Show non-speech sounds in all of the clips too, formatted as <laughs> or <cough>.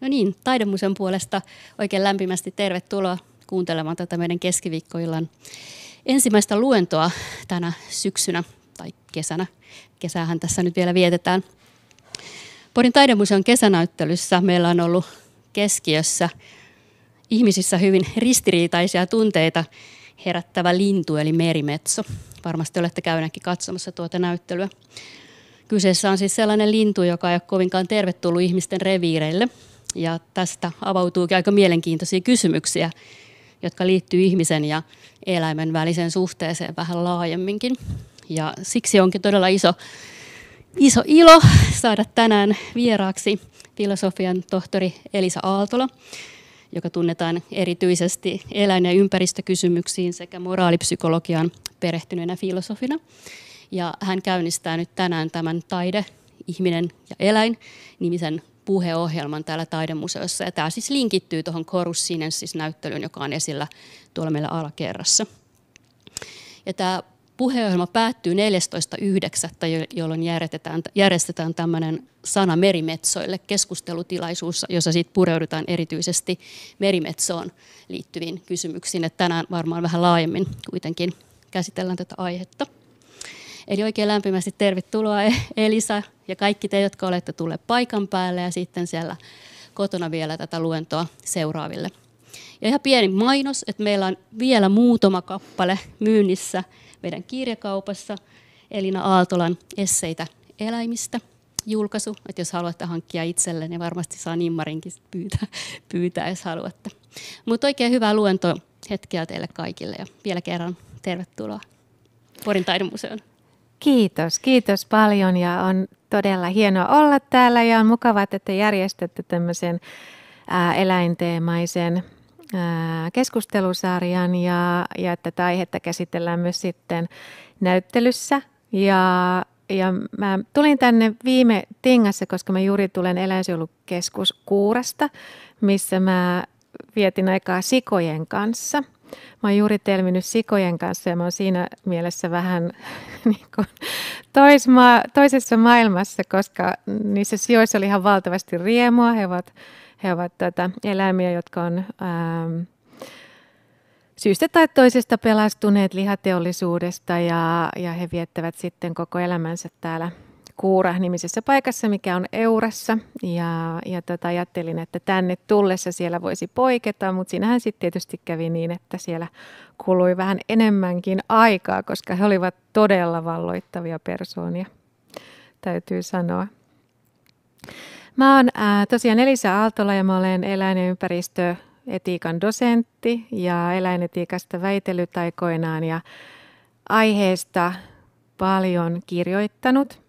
No niin, Taidemuseon puolesta oikein lämpimästi tervetuloa kuuntelemaan tätä meidän keskiviikkoillan ensimmäistä luentoa tänä syksynä tai kesänä. Kesähän tässä nyt vielä vietetään. Porin taidemuseon kesänäyttelyssä meillä on ollut keskiössä ihmisissä hyvin ristiriitaisia tunteita herättävä lintu eli merimetso. Varmasti olette käyneetkin katsomassa tuota näyttelyä. Kyseessä on siis sellainen lintu, joka ei ole kovinkaan tervetullut ihmisten reviireille, ja tästä avautuukin aika mielenkiintoisia kysymyksiä, jotka liittyy ihmisen ja eläimen väliseen suhteeseen vähän laajemminkin. Ja siksi onkin todella iso, iso ilo saada tänään vieraaksi filosofian tohtori Elisa Aaltola, joka tunnetaan erityisesti eläin- ja ympäristökysymyksiin sekä moraalipsykologian perehtyneenä filosofina. Ja hän käynnistää nyt tänään tämän Taide, ihminen ja eläin nimisen puheohjelman täällä taidemuseossa. Ja tämä siis linkittyy tuohon Chorus Sinensis näyttelyyn, joka on esillä tuolla meillä alakerrassa. Ja tämä puheohjelma päättyy 14.9., jolloin järjestetään, järjestetään tämmöinen sana merimetsoille keskustelutilaisuus, jossa sitten pureudutaan erityisesti merimetsoon liittyviin kysymyksiin. Et tänään varmaan vähän laajemmin kuitenkin käsitellään tätä aihetta. Eli oikein lämpimästi tervetuloa <laughs> Elisa ja kaikki te, jotka olette tulleet paikan päälle ja sitten siellä kotona vielä tätä luentoa seuraaville. Ja ihan pieni mainos, että meillä on vielä muutama kappale myynnissä meidän kirjakaupassa Elina Aaltolan esseitä eläimistä julkaisu, että jos haluatte hankkia itsellenne, niin varmasti saa nimmarinkin pyytää, <laughs> pyytää jos haluatte. Mutta oikein hyvää luentohetkeä teille kaikille ja vielä kerran tervetuloa Porin taidemuseoon. Kiitos, kiitos paljon ja on todella hienoa olla täällä ja on mukavaa, että te järjestätte tämmöisen eläinteemaisen keskustelusarjan ja, ja että tätä aihetta käsitellään myös sitten näyttelyssä. Ja, ja mä tulin tänne viime tingassa, koska mä juuri tulen eläinsuojelukeskus Kuurasta, missä mä vietin aikaa sikojen kanssa – mä oon juuri telminyt sikojen kanssa ja mä oon siinä mielessä vähän <laughs> niin kuin, toisma, toisessa maailmassa, koska niissä sijoissa oli ihan valtavasti riemua. He ovat, he ovat tätä, eläimiä, jotka on ähm, syystä tai toisesta pelastuneet lihateollisuudesta ja, ja he viettävät sitten koko elämänsä täällä Kuura nimisessä paikassa, mikä on Eurassa. Ja, ja tota, ajattelin, että tänne tullessa siellä voisi poiketa, mutta siinähän sitten tietysti kävi niin, että siellä kului vähän enemmänkin aikaa, koska he olivat todella valloittavia persoonia, täytyy sanoa. Mä oon ää, tosiaan Elisa Aaltola ja mä olen eläin- ja ympäristöetiikan dosentti ja eläinetiikasta väitellyt aikoinaan ja aiheesta paljon kirjoittanut –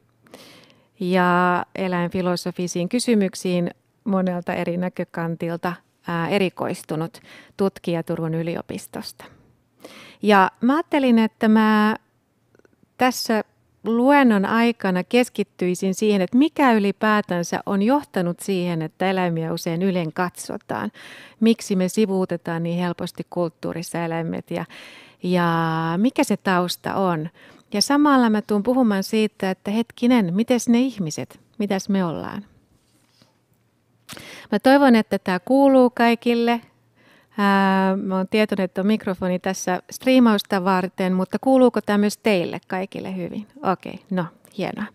ja eläinfilosofisiin kysymyksiin monelta eri näkökantilta erikoistunut tutkija Turun yliopistosta. Ja mä ajattelin, että mä tässä luennon aikana keskittyisin siihen, että mikä ylipäätänsä on johtanut siihen, että eläimiä usein ylen katsotaan. Miksi me sivuutetaan niin helposti kulttuurissa eläimet ja, ja mikä se tausta on. Ja samalla mä tuun puhumaan siitä, että hetkinen, mites ne ihmiset, mitäs me ollaan? Mä toivon, että tämä kuuluu kaikille. Ää, mä oon tietoinen, että on mikrofoni tässä striimausta varten, mutta kuuluuko tämä myös teille kaikille hyvin? Okei, okay, no, hienoa.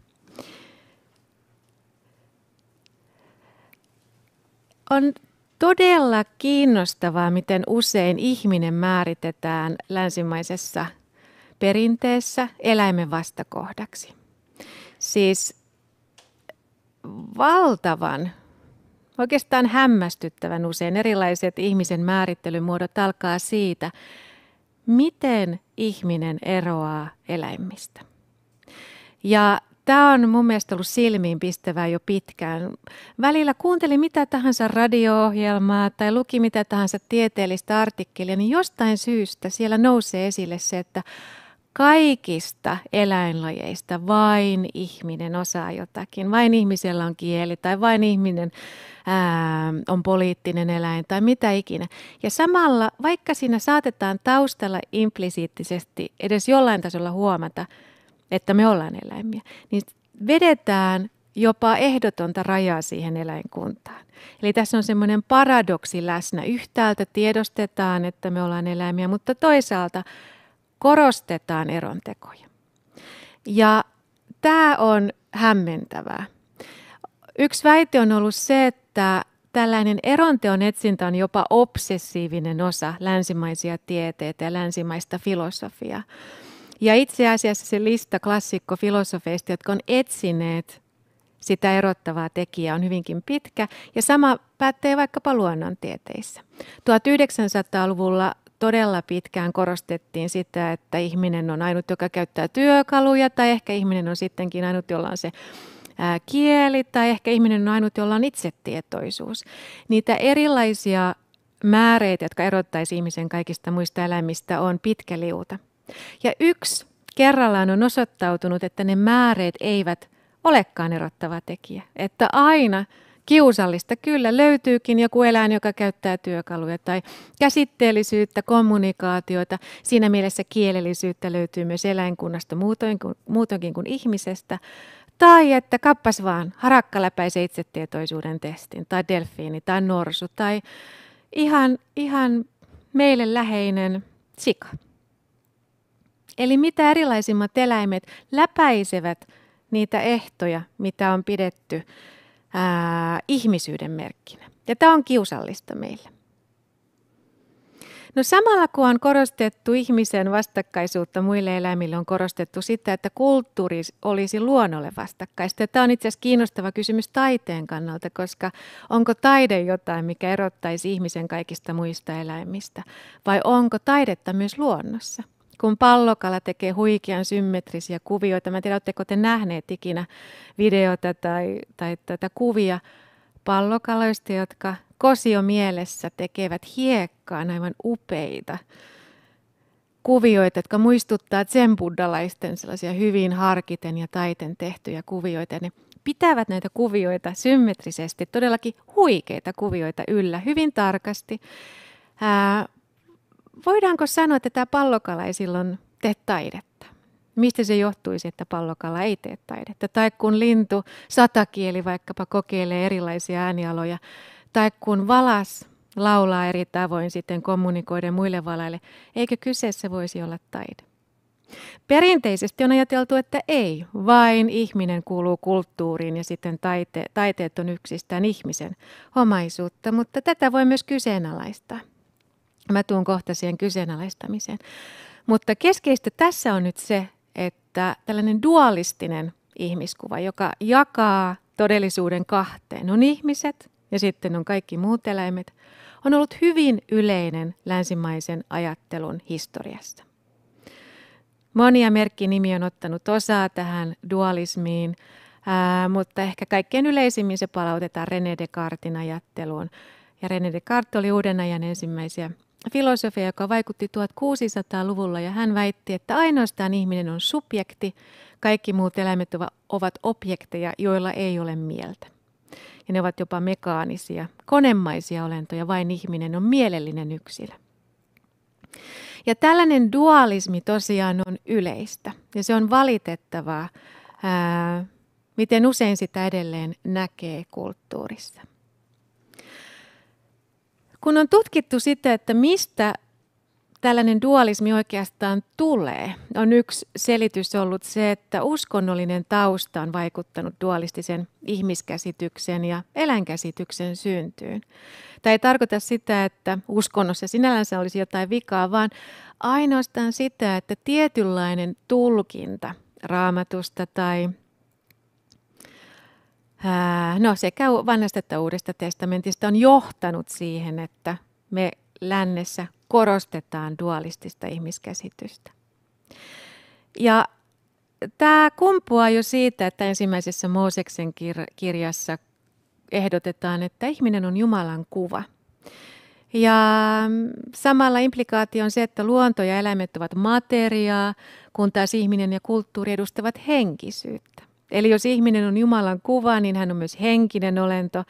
On todella kiinnostavaa, miten usein ihminen määritetään länsimaisessa perinteessä eläimen vastakohdaksi. Siis valtavan, oikeastaan hämmästyttävän usein erilaiset ihmisen määrittelymuodot alkaa siitä, miten ihminen eroaa eläimistä. Ja Tämä on mun mielestä ollut silmiinpistävää jo pitkään. Välillä kuunteli mitä tahansa radio-ohjelmaa tai luki mitä tahansa tieteellistä artikkelia, niin jostain syystä siellä nousee esille se, että kaikista eläinlajeista vain ihminen osaa jotakin, vain ihmisellä on kieli tai vain ihminen ää, on poliittinen eläin tai mitä ikinä. Ja samalla, vaikka siinä saatetaan taustalla implisiittisesti edes jollain tasolla huomata, että me ollaan eläimiä, niin vedetään jopa ehdotonta rajaa siihen eläinkuntaan. Eli tässä on semmoinen paradoksi läsnä. Yhtäältä tiedostetaan, että me ollaan eläimiä, mutta toisaalta korostetaan erontekoja. Ja tämä on hämmentävää. Yksi väite on ollut se, että tällainen eronteon etsintä on jopa obsessiivinen osa länsimaisia tieteitä ja länsimaista filosofiaa. Ja itse asiassa se lista klassikko filosofeista, jotka on etsineet sitä erottavaa tekijää on hyvinkin pitkä ja sama pätee vaikkapa luonnontieteissä. 1900-luvulla todella pitkään korostettiin sitä, että ihminen on ainut, joka käyttää työkaluja, tai ehkä ihminen on sittenkin ainut, jolla on se kieli, tai ehkä ihminen on ainut, jolla on itsetietoisuus. Niitä erilaisia määreitä, jotka erottaisi ihmisen kaikista muista eläimistä, on pitkä liuta. Ja yksi kerrallaan on osoittautunut, että ne määreet eivät olekaan erottava tekijä. Että aina Kiusallista kyllä löytyykin joku eläin, joka käyttää työkaluja tai käsitteellisyyttä, kommunikaatiota. Siinä mielessä kielellisyyttä löytyy myös eläinkunnasta muutenkin, kuin, muutoinkin kuin ihmisestä. Tai että kappas vaan, harakka läpäisi itsetietoisuuden testin, tai delfiini, tai norsu, tai ihan, ihan meille läheinen sika. Eli mitä erilaisimmat eläimet läpäisevät niitä ehtoja, mitä on pidetty ää, ihmisyyden merkkinä. Ja tämä on kiusallista meille. No samalla kun on korostettu ihmisen vastakkaisuutta muille eläimille, on korostettu sitä, että kulttuuri olisi luonnolle vastakkaista. Tämä on itse asiassa kiinnostava kysymys taiteen kannalta, koska onko taide jotain, mikä erottaisi ihmisen kaikista muista eläimistä, vai onko taidetta myös luonnossa? kun pallokala tekee huikean symmetrisiä kuvioita. Mä en tiedä, oletteko te nähneet ikinä videota tai, tai tätä kuvia pallokaloista, jotka kosio mielessä tekevät hiekkaa, aivan upeita kuvioita, jotka muistuttaa sen buddalaisten sellaisia hyvin harkiten ja taiten tehtyjä kuvioita. ne pitävät näitä kuvioita symmetrisesti, todellakin huikeita kuvioita yllä, hyvin tarkasti. Ää, voidaanko sanoa, että tämä pallokala ei silloin tee taidetta? Mistä se johtuisi, että pallokala ei tee taidetta? Tai kun lintu, satakieli vaikkapa kokeilee erilaisia äänialoja, tai kun valas laulaa eri tavoin sitten kommunikoiden muille valaille, eikö kyseessä voisi olla taide? Perinteisesti on ajateltu, että ei, vain ihminen kuuluu kulttuuriin ja sitten taite, taiteet on yksistään ihmisen omaisuutta, mutta tätä voi myös kyseenalaistaa. Mä tuun kohta siihen kyseenalaistamiseen. Mutta keskeistä tässä on nyt se, että tällainen dualistinen ihmiskuva, joka jakaa todellisuuden kahteen, on ihmiset ja sitten on kaikki muut eläimet, on ollut hyvin yleinen länsimaisen ajattelun historiassa. Monia merkkinimi on ottanut osaa tähän dualismiin, ää, mutta ehkä kaikkein yleisimmin se palautetaan René Descartin ajatteluun. Ja René Descartes oli uuden ajan ensimmäisiä filosofia, joka vaikutti 1600-luvulla ja hän väitti, että ainoastaan ihminen on subjekti, kaikki muut eläimet ovat objekteja, joilla ei ole mieltä. Ja ne ovat jopa mekaanisia, konemaisia olentoja, vain ihminen on mielellinen yksilö. Ja tällainen dualismi tosiaan on yleistä ja se on valitettavaa, ää, miten usein sitä edelleen näkee kulttuurissa. Kun on tutkittu sitä, että mistä tällainen dualismi oikeastaan tulee, on yksi selitys ollut se, että uskonnollinen tausta on vaikuttanut dualistisen ihmiskäsityksen ja eläinkäsityksen syntyyn. Tämä ei tarkoita sitä, että uskonnossa sinällänsä olisi jotain vikaa, vaan ainoastaan sitä, että tietynlainen tulkinta raamatusta tai No sekä vanhasta että uudesta testamentista on johtanut siihen, että me lännessä korostetaan dualistista ihmiskäsitystä. Ja tämä kumpuaa jo siitä, että ensimmäisessä Mooseksen kirjassa ehdotetaan, että ihminen on Jumalan kuva. Ja samalla implikaatio on se, että luonto ja eläimet ovat materiaa, kun taas ihminen ja kulttuuri edustavat henkisyyttä. Eli jos ihminen on Jumalan kuva, niin hän on myös henkinen olento,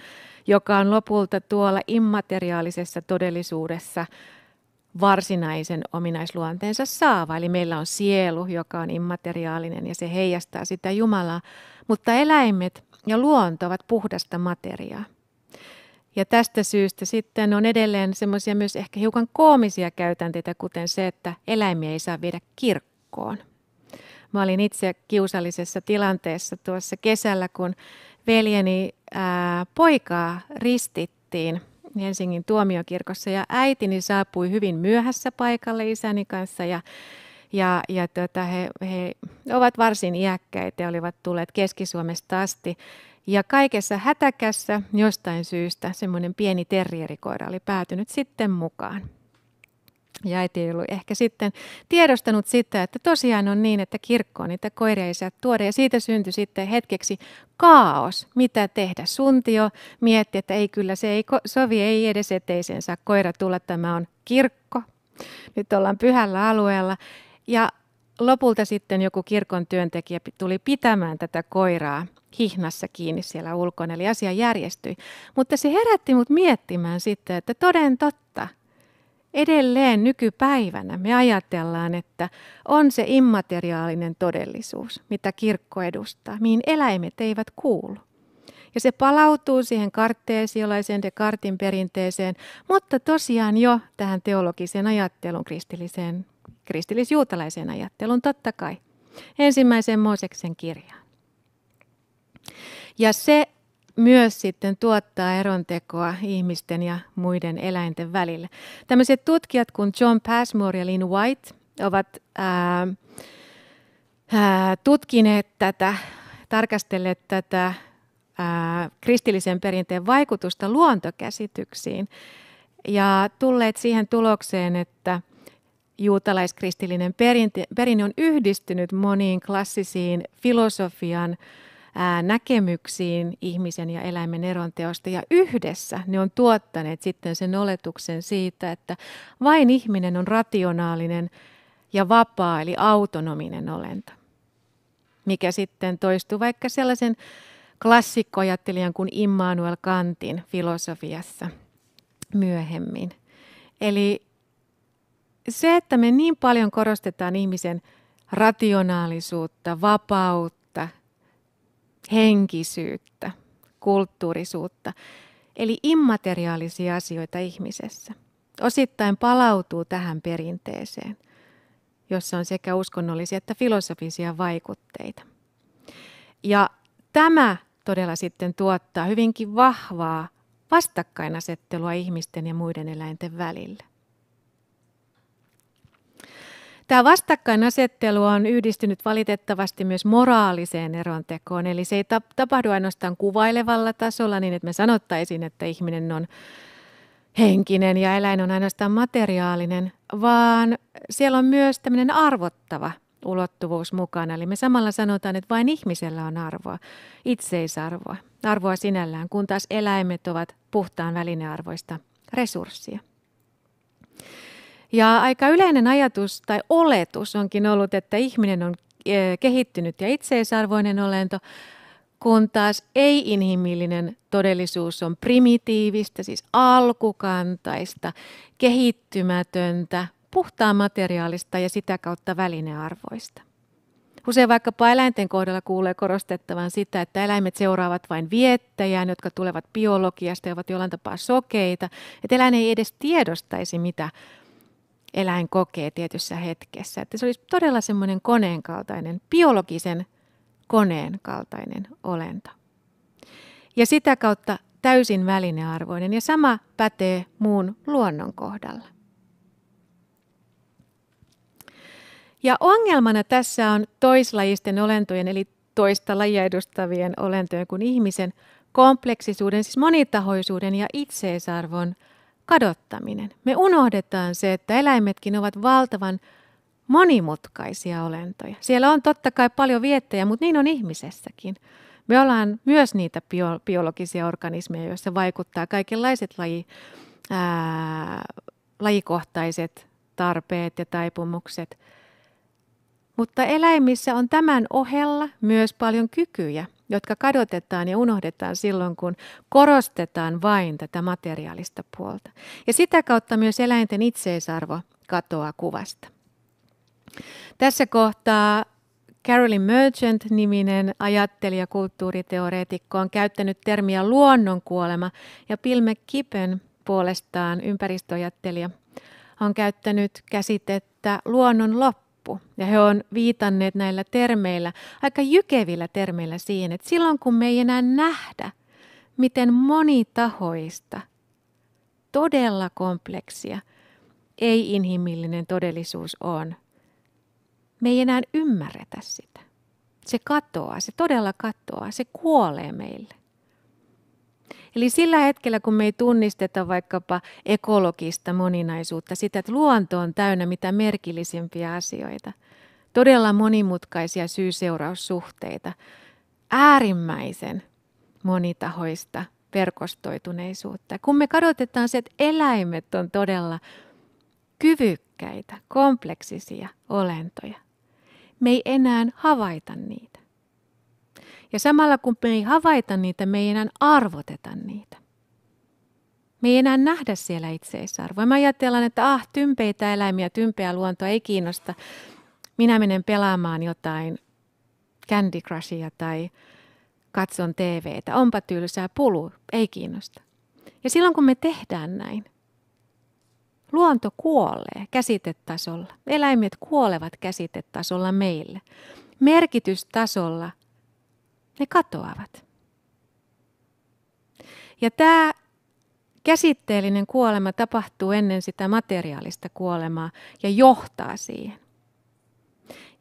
joka on lopulta tuolla immateriaalisessa todellisuudessa varsinaisen ominaisluonteensa saava. Eli meillä on sielu, joka on immateriaalinen ja se heijastaa sitä Jumalaa. Mutta eläimet ja luonto ovat puhdasta materiaa. Ja tästä syystä sitten on edelleen semmoisia myös ehkä hiukan koomisia käytänteitä, kuten se, että eläimiä ei saa viedä kirkkoon. Mä olin itse kiusallisessa tilanteessa tuossa kesällä, kun veljeni ää, poikaa ristittiin Helsingin tuomiokirkossa ja äitini saapui hyvin myöhässä paikalle isäni kanssa ja ja, ja tuota, he, he ovat varsin iäkkäitä ja olivat tulleet Keski-Suomesta asti. Ja kaikessa hätäkässä jostain syystä semmoinen pieni terrierikoira oli päätynyt sitten mukaan. Ja niin äiti ei ollut ehkä sitten tiedostanut sitä, että tosiaan on niin, että on niitä koiria ei saa tuoda. Ja siitä syntyi sitten hetkeksi kaos, mitä tehdä. Suntio mietti, että ei kyllä se ei sovi, ei edes eteisen saa koira tulla, tämä on kirkko. Nyt ollaan pyhällä alueella. Ja lopulta sitten joku kirkon työntekijä tuli pitämään tätä koiraa hihnassa kiinni siellä ulkona, eli asia järjestyi. Mutta se herätti mut miettimään sitten, että toden totta, Edelleen nykypäivänä me ajatellaan, että on se immateriaalinen todellisuus, mitä kirkko edustaa, mihin eläimet eivät kuulu. Ja se palautuu siihen kartteesiolaiseen Descartin perinteeseen, mutta tosiaan jo tähän teologiseen ajatteluun, kristilliseen, kristillisjuutalaiseen ajatteluun totta kai. Ensimmäiseen Mooseksen kirjaan. Ja se myös sitten tuottaa erontekoa ihmisten ja muiden eläinten välillä. Tämmöiset tutkijat kuin John Passmore ja Lynn White ovat ää, ää, tutkineet tätä, tarkastelleet tätä ää, kristillisen perinteen vaikutusta luontokäsityksiin ja tulleet siihen tulokseen, että juutalaiskristillinen perinte, perinne on yhdistynyt moniin klassisiin filosofian ää, näkemyksiin ihmisen ja eläimen eronteosta ja yhdessä ne on tuottaneet sitten sen oletuksen siitä, että vain ihminen on rationaalinen ja vapaa eli autonominen olento, mikä sitten toistuu vaikka sellaisen klassikkoajattelijan kuin Immanuel Kantin filosofiassa myöhemmin. Eli se, että me niin paljon korostetaan ihmisen rationaalisuutta, vapautta, henkisyyttä, kulttuurisuutta, eli immateriaalisia asioita ihmisessä. Osittain palautuu tähän perinteeseen, jossa on sekä uskonnollisia että filosofisia vaikutteita. Ja tämä todella sitten tuottaa hyvinkin vahvaa vastakkainasettelua ihmisten ja muiden eläinten välillä. Tämä vastakkainasettelu on yhdistynyt valitettavasti myös moraaliseen erontekoon, eli se ei tapahdu ainoastaan kuvailevalla tasolla niin, että me sanottaisiin, että ihminen on henkinen ja eläin on ainoastaan materiaalinen, vaan siellä on myös tämmöinen arvottava ulottuvuus mukana. Eli me samalla sanotaan, että vain ihmisellä on arvoa, itseisarvoa, arvoa sinällään, kun taas eläimet ovat puhtaan välinearvoista resurssia. Ja aika yleinen ajatus tai oletus onkin ollut, että ihminen on eh, kehittynyt ja itseisarvoinen olento, kun taas ei-inhimillinen todellisuus on primitiivistä, siis alkukantaista, kehittymätöntä, puhtaa materiaalista ja sitä kautta välinearvoista. Usein vaikkapa eläinten kohdalla kuulee korostettavan sitä, että eläimet seuraavat vain viettäjään, jotka tulevat biologiasta ja ovat jollain tapaa sokeita. Että eläin ei edes tiedostaisi, mitä eläin kokee tietyssä hetkessä. Että se olisi todella semmoinen koneen kaltainen, biologisen koneen kaltainen olento. Ja sitä kautta täysin välinearvoinen ja sama pätee muun luonnon kohdalla. Ja ongelmana tässä on toislajisten olentojen eli toista lajia edustavien olentojen kuin ihmisen kompleksisuuden, siis monitahoisuuden ja itseisarvon kadottaminen. Me unohdetaan se, että eläimetkin ovat valtavan monimutkaisia olentoja. Siellä on totta kai paljon viettejä, mutta niin on ihmisessäkin. Me ollaan myös niitä bio- biologisia organismeja, joissa vaikuttaa kaikenlaiset laji, ää, lajikohtaiset tarpeet ja taipumukset. Mutta eläimissä on tämän ohella myös paljon kykyjä, jotka kadotetaan ja unohdetaan silloin, kun korostetaan vain tätä materiaalista puolta. Ja sitä kautta myös eläinten itseisarvo katoaa kuvasta. Tässä kohtaa Carolyn Merchant-niminen ajattelija kulttuuriteoreetikko on käyttänyt termiä luonnonkuolema ja Pilme Kipen puolestaan ympäristöajattelija on käyttänyt käsitettä luonnon loppu loppu. Ja he on viitanneet näillä termeillä, aika jykevillä termeillä siihen, että silloin kun me ei enää nähdä, miten monitahoista, todella kompleksia, ei-inhimillinen todellisuus on, me ei enää ymmärretä sitä. Se katoaa, se todella katoaa, se kuolee meille. Eli sillä hetkellä, kun me ei tunnisteta vaikkapa ekologista moninaisuutta, sitä, että luonto on täynnä mitä merkillisimpiä asioita, todella monimutkaisia syy-seuraussuhteita, äärimmäisen monitahoista verkostoituneisuutta. Kun me kadotetaan se, että eläimet on todella kyvykkäitä, kompleksisia olentoja, me ei enää havaita niitä. Ja samalla kun me ei havaita niitä, me ei enää arvoteta niitä. Me ei enää nähdä siellä itseisarvoa. Me ajatellaan, että ah, tympeitä eläimiä, tympeä luontoa ei kiinnosta. Minä menen pelaamaan jotain Candy Crushia tai katson TVtä. Onpa tylsää, pulu, ei kiinnosta. Ja silloin kun me tehdään näin, luonto kuolee käsitetasolla. Eläimet kuolevat käsitetasolla meille. Merkitystasolla ne katoavat. Ja tämä käsitteellinen kuolema tapahtuu ennen sitä materiaalista kuolemaa ja johtaa siihen.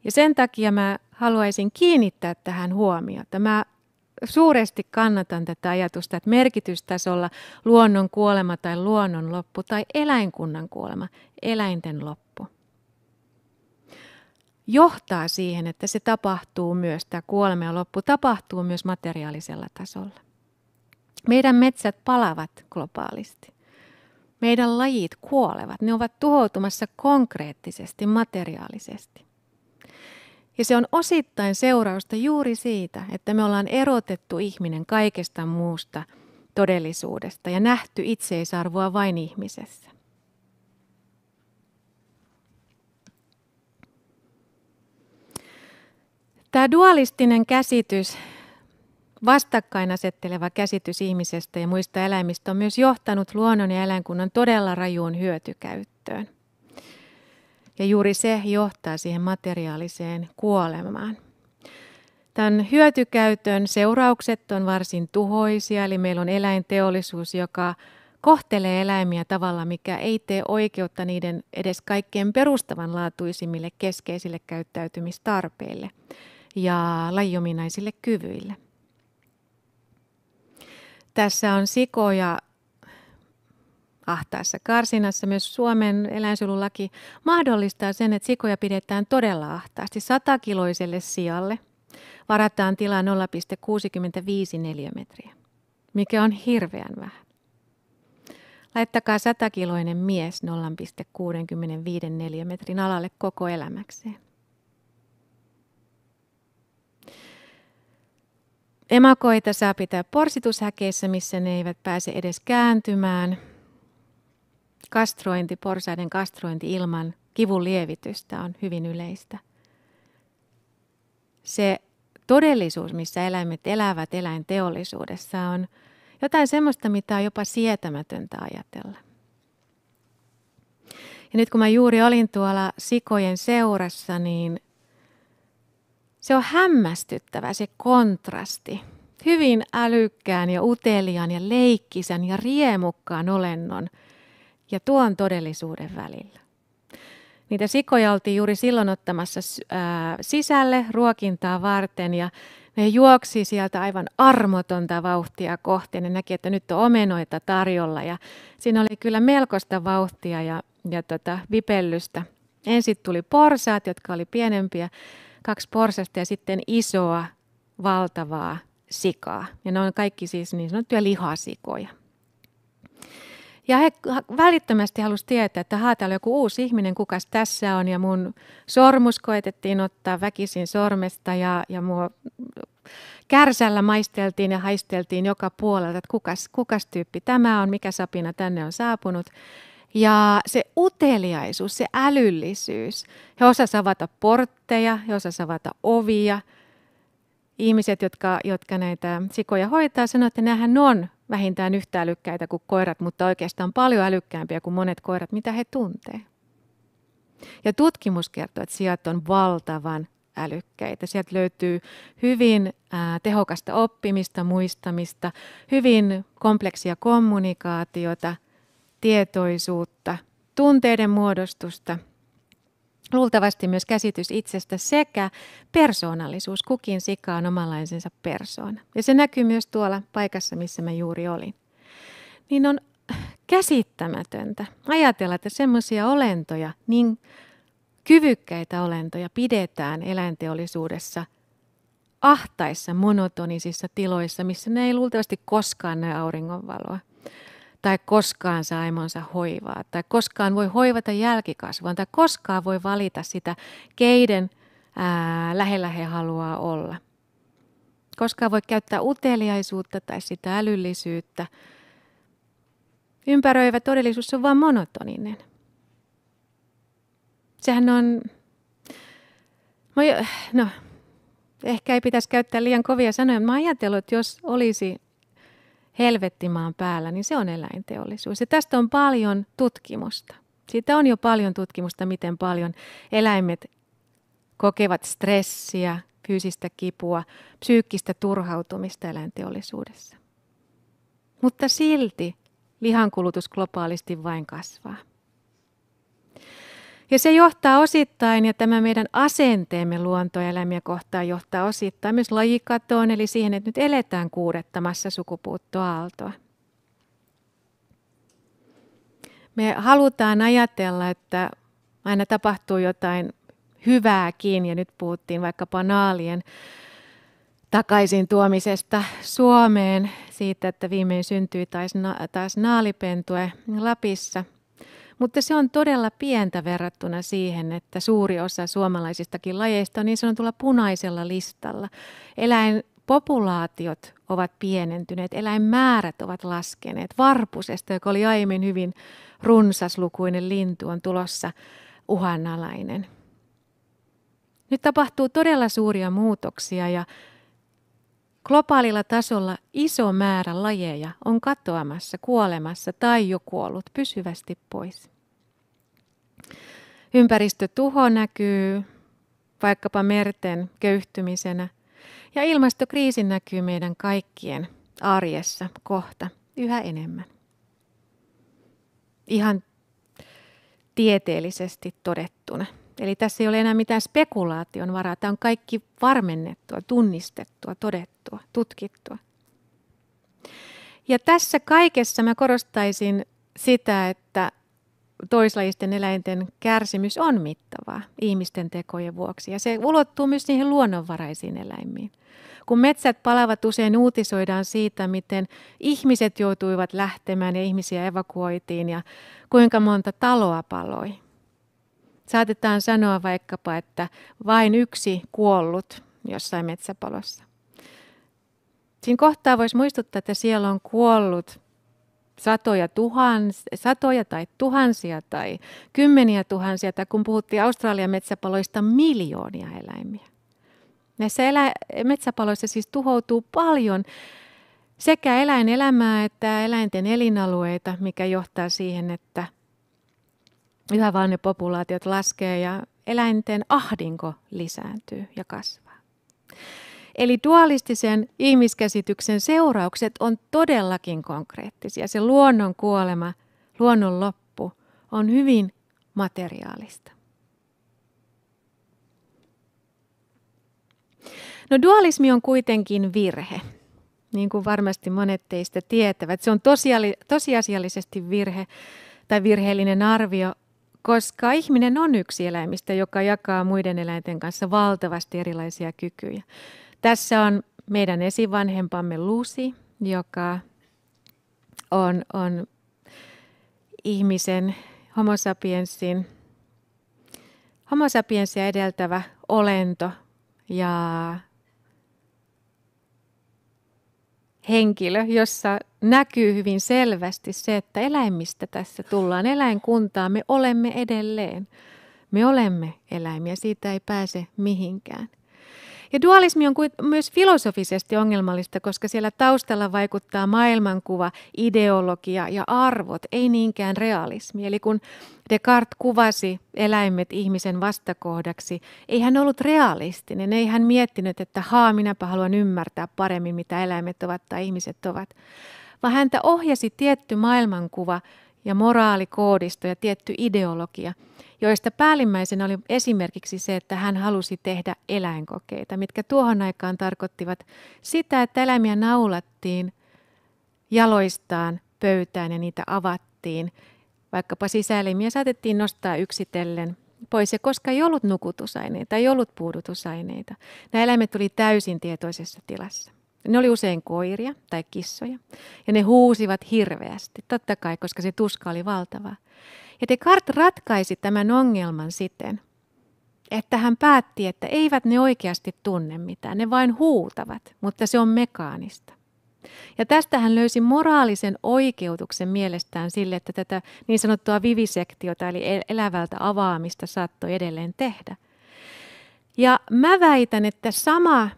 Ja sen takia mä haluaisin kiinnittää tähän huomiota. Mä suuresti kannatan tätä ajatusta, että merkitystasolla luonnon kuolema tai luonnon loppu tai eläinkunnan kuolema, eläinten loppu johtaa siihen, että se tapahtuu myös, tämä kuolema ja loppu tapahtuu myös materiaalisella tasolla. Meidän metsät palavat globaalisti. Meidän lajit kuolevat. Ne ovat tuhoutumassa konkreettisesti, materiaalisesti. Ja se on osittain seurausta juuri siitä, että me ollaan erotettu ihminen kaikesta muusta todellisuudesta ja nähty itseisarvoa vain ihmisessä. Tämä dualistinen käsitys, vastakkainasetteleva käsitys ihmisestä ja muista eläimistä on myös johtanut luonnon ja eläinkunnan todella rajuun hyötykäyttöön. Ja juuri se johtaa siihen materiaaliseen kuolemaan. Tämän hyötykäytön seuraukset on varsin tuhoisia, eli meillä on eläinteollisuus, joka kohtelee eläimiä tavalla, mikä ei tee oikeutta niiden edes kaikkein perustavanlaatuisimmille keskeisille käyttäytymistarpeille – ja lajiominaisille kyvyille. Tässä on sikoja ahtaassa karsinassa. Myös Suomen eläinsuojelulaki mahdollistaa sen, että sikoja pidetään todella ahtaasti satakiloiselle sijalle. Varataan tilaa 0,65 neliömetriä, mikä on hirveän vähän. Laittakaa satakiloinen mies 0,65 neliömetrin alalle koko elämäkseen. Emakoita saa pitää porsitushäkeissä, missä ne eivät pääse edes kääntymään. Kastrointi, porsaiden kastrointi ilman kivun lievitystä on hyvin yleistä. Se todellisuus, missä eläimet elävät eläinteollisuudessa, on jotain sellaista, mitä on jopa sietämätöntä ajatella. Ja nyt kun mä juuri olin tuolla sikojen seurassa, niin se on hämmästyttävä se kontrasti. Hyvin älykkään ja uteliaan ja leikkisen ja riemukkaan olennon ja tuon todellisuuden välillä. Niitä sikoja oltiin juuri silloin ottamassa sisälle ruokintaa varten ja ne juoksi sieltä aivan armotonta vauhtia kohti. Ne näki, että nyt on omenoita tarjolla ja siinä oli kyllä melkoista vauhtia ja, ja tota, vipellystä. Ensin tuli porsaat, jotka oli pienempiä kaksi porsasta ja sitten isoa, valtavaa sikaa. Ja ne on kaikki siis niin sanottuja lihasikoja. Ja he välittömästi halusivat tietää, että haa, täällä on joku uusi ihminen, kukas tässä on. Ja mun sormus koetettiin ottaa väkisin sormesta ja, ja mua kärsällä maisteltiin ja haisteltiin joka puolelta, että kukas, kukas tyyppi tämä on, mikä sapina tänne on saapunut. Ja se uteliaisuus, se älyllisyys, he osasivat avata portteja, he osasivat avata ovia. Ihmiset, jotka, jotka näitä sikoja hoitaa, sanoivat, että näähän on vähintään yhtä älykkäitä kuin koirat, mutta oikeastaan paljon älykkäämpiä kuin monet koirat, mitä he tuntee. Ja tutkimus kertoo, että sijat on valtavan älykkäitä. Sieltä löytyy hyvin tehokasta oppimista, muistamista, hyvin kompleksia kommunikaatiota, tietoisuutta, tunteiden muodostusta, luultavasti myös käsitys itsestä sekä persoonallisuus. Kukin sika on omanlaisensa persoona. Ja se näkyy myös tuolla paikassa, missä mä juuri olin. Niin on käsittämätöntä ajatella, että semmoisia olentoja, niin kyvykkäitä olentoja pidetään eläinteollisuudessa ahtaissa, monotonisissa tiloissa, missä ne ei luultavasti koskaan näe auringonvaloa tai koskaan saimonsa hoivaa, tai koskaan voi hoivata jälkikasvuaan, tai koskaan voi valita sitä, keiden ää, lähellä he haluaa olla. Koskaan voi käyttää uteliaisuutta tai sitä älyllisyyttä. Ympäröivä todellisuus on vain monotoninen. Sehän on... No, ehkä ei pitäisi käyttää liian kovia sanoja, mutta mä ajatellut, että jos olisi helvettimaan päällä, niin se on eläinteollisuus. Ja tästä on paljon tutkimusta. Siitä on jo paljon tutkimusta, miten paljon eläimet kokevat stressiä, fyysistä kipua, psyykkistä turhautumista eläinteollisuudessa. Mutta silti lihankulutus globaalisti vain kasvaa. Ja se johtaa osittain, ja tämä meidän asenteemme luontoeläimiä kohtaan johtaa osittain myös lajikatoon, eli siihen, että nyt eletään kuudettamassa sukupuuttoaaltoa. Me halutaan ajatella, että aina tapahtuu jotain hyvääkin, ja nyt puhuttiin vaikkapa naalien takaisin tuomisesta Suomeen, siitä, että viimein syntyi taas, taas naalipentue Lapissa – mutta se on todella pientä verrattuna siihen, että suuri osa suomalaisistakin lajeista on niin sanotulla punaisella listalla. Eläinpopulaatiot ovat pienentyneet, eläinmäärät ovat laskeneet. Varpusesta, joka oli aiemmin hyvin runsaslukuinen lintu, on tulossa uhanalainen. Nyt tapahtuu todella suuria muutoksia ja Globaalilla tasolla iso määrä lajeja on katoamassa, kuolemassa tai jo kuollut pysyvästi pois. Ympäristötuho näkyy vaikkapa merten köyhtymisenä ja ilmastokriisi näkyy meidän kaikkien arjessa kohta yhä enemmän. Ihan tieteellisesti todettuna. Eli tässä ei ole enää mitään spekulaation varaa. Tämä on kaikki varmennettua, tunnistettua, todettua, tutkittua. Ja tässä kaikessa mä korostaisin sitä, että toislaisten eläinten kärsimys on mittavaa ihmisten tekojen vuoksi. Ja se ulottuu myös niihin luonnonvaraisiin eläimiin. Kun metsät palavat, usein uutisoidaan siitä, miten ihmiset joutuivat lähtemään ja ihmisiä evakuoitiin ja kuinka monta taloa paloi. Saatetaan sanoa vaikkapa, että vain yksi kuollut jossain metsäpalossa. Siinä kohtaa voisi muistuttaa, että siellä on kuollut satoja, tuhans, satoja tai tuhansia tai kymmeniä tuhansia, tai kun puhuttiin Australian metsäpaloista, miljoonia eläimiä. Näissä elä- metsäpaloissa siis tuhoutuu paljon sekä eläinelämää että eläinten elinalueita, mikä johtaa siihen, että Yhä vaan ne populaatiot laskee ja eläinten ahdinko lisääntyy ja kasvaa. Eli dualistisen ihmiskäsityksen seuraukset on todellakin konkreettisia. Se luonnon kuolema, luonnon loppu on hyvin materiaalista. No dualismi on kuitenkin virhe, niin kuin varmasti monet teistä tietävät. Se on tosiasiallisesti virhe tai virheellinen arvio koska ihminen on yksi eläimistä, joka jakaa muiden eläinten kanssa valtavasti erilaisia kykyjä. Tässä on meidän esivanhempamme Lucy, joka on, on ihmisen, homo sapiensin, homo sapiensia edeltävä olento ja henkilö, jossa näkyy hyvin selvästi se, että eläimistä tässä tullaan. Eläinkuntaa me olemme edelleen. Me olemme eläimiä, siitä ei pääse mihinkään. Ja dualismi on myös filosofisesti ongelmallista, koska siellä taustalla vaikuttaa maailmankuva, ideologia ja arvot, ei niinkään realismi. Eli kun Descartes kuvasi eläimet ihmisen vastakohdaksi, ei hän ollut realistinen, ei hän miettinyt, että haa, minäpä haluan ymmärtää paremmin, mitä eläimet ovat tai ihmiset ovat, vaan häntä ohjasi tietty maailmankuva – ja moraalikoodisto ja tietty ideologia, joista päällimmäisenä oli esimerkiksi se, että hän halusi tehdä eläinkokeita, mitkä tuohon aikaan tarkoittivat sitä, että eläimiä naulattiin jaloistaan pöytään ja niitä avattiin. Vaikkapa sisäelimiä saatettiin nostaa yksitellen pois, ja koska ei ollut nukutusaineita, ei ollut puudutusaineita, nämä eläimet tuli täysin tietoisessa tilassa. Ne oli usein koiria tai kissoja, ja ne huusivat hirveästi, totta kai, koska se tuska oli valtava. Ja Descartes ratkaisi tämän ongelman siten, että hän päätti, että eivät ne oikeasti tunne mitään, ne vain huutavat, mutta se on mekaanista. Ja tästä hän löysi moraalisen oikeutuksen mielestään sille, että tätä niin sanottua vivisektiota eli elävältä avaamista saattoi edelleen tehdä. Ja mä väitän, että sama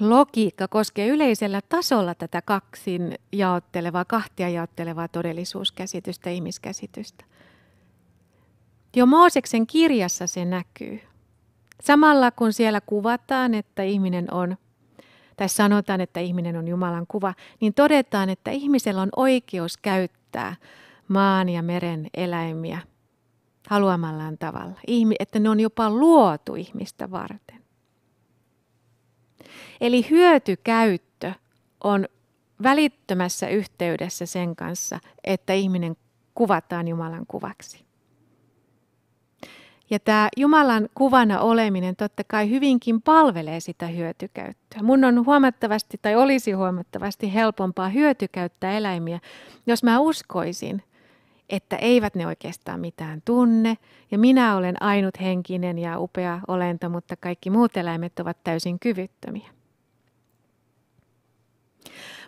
logiikka koskee yleisellä tasolla tätä kaksin jaottelevaa, kahtia jaottelevaa todellisuuskäsitystä, ihmiskäsitystä. Jo Mooseksen kirjassa se näkyy. Samalla kun siellä kuvataan, että ihminen on, tai sanotaan, että ihminen on Jumalan kuva, niin todetaan, että ihmisellä on oikeus käyttää maan ja meren eläimiä haluamallaan tavalla, että ne on jopa luotu ihmistä varten. Eli hyötykäyttö on välittömässä yhteydessä sen kanssa, että ihminen kuvataan Jumalan kuvaksi. Ja tämä Jumalan kuvana oleminen totta kai hyvinkin palvelee sitä hyötykäyttöä. Mun on huomattavasti tai olisi huomattavasti helpompaa hyötykäyttää eläimiä, jos mä uskoisin – että eivät ne oikeastaan mitään tunne ja minä olen ainut henkinen ja upea olento, mutta kaikki muut eläimet ovat täysin kyvyttömiä.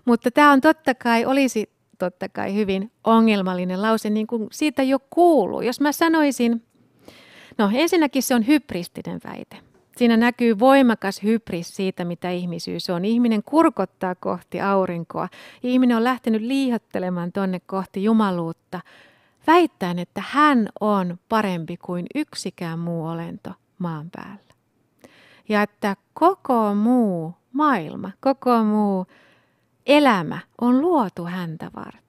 Mutta tämä on totta kai, olisi totta kai hyvin ongelmallinen lause, niin kuin siitä jo kuuluu. Jos mä sanoisin, no ensinnäkin se on hybristinen väite. Siinä näkyy voimakas hybris siitä, mitä ihmisyys on. Ihminen kurkottaa kohti aurinkoa. Ihminen on lähtenyt liihottelemaan tonne kohti jumaluutta, väittäen, että hän on parempi kuin yksikään muu olento maan päällä. Ja että koko muu maailma, koko muu elämä on luotu häntä varten.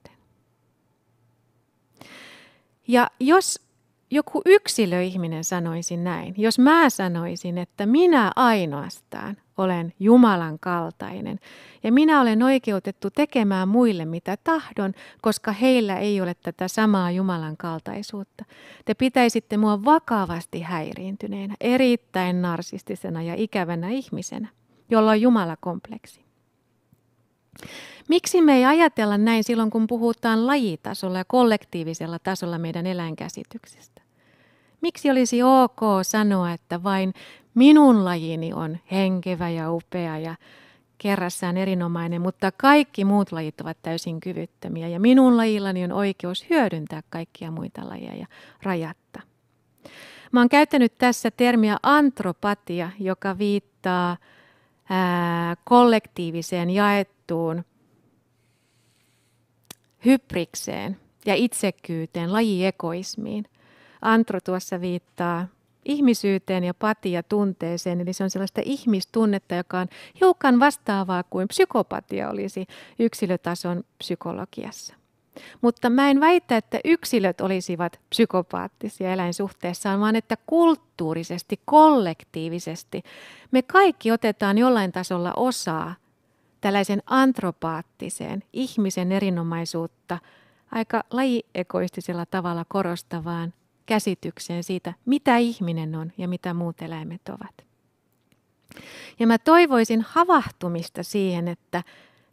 Ja jos joku yksilöihminen sanoisi näin, jos mä sanoisin, että minä ainoastaan olen Jumalan kaltainen ja minä olen oikeutettu tekemään muille mitä tahdon, koska heillä ei ole tätä samaa Jumalan kaltaisuutta. Te pitäisitte mua vakavasti häiriintyneenä, erittäin narsistisena ja ikävänä ihmisenä, jolla on Jumalakompleksi. Miksi me ei ajatella näin silloin, kun puhutaan lajitasolla ja kollektiivisella tasolla meidän eläinkäsityksestä? Miksi olisi ok sanoa, että vain minun lajini on henkevä ja upea ja kerrassaan erinomainen, mutta kaikki muut lajit ovat täysin kyvyttömiä ja minun lajillani on oikeus hyödyntää kaikkia muita lajeja rajatta. Mä oon käyttänyt tässä termiä antropatia, joka viittaa ää, kollektiiviseen jaettuun hyprikseen ja itsekyyteen, lajiekoismiin – Antro tuossa viittaa ihmisyyteen ja patia tunteeseen, eli se on sellaista ihmistunnetta, joka on hiukan vastaavaa kuin psykopatia olisi yksilötason psykologiassa. Mutta mä en väitä, että yksilöt olisivat psykopaattisia eläinsuhteessaan, vaan että kulttuurisesti, kollektiivisesti me kaikki otetaan jollain tasolla osaa tällaisen antropaattiseen, ihmisen erinomaisuutta aika lajiekoistisella tavalla korostavaan käsitykseen siitä, mitä ihminen on ja mitä muut eläimet ovat. Ja mä toivoisin havahtumista siihen, että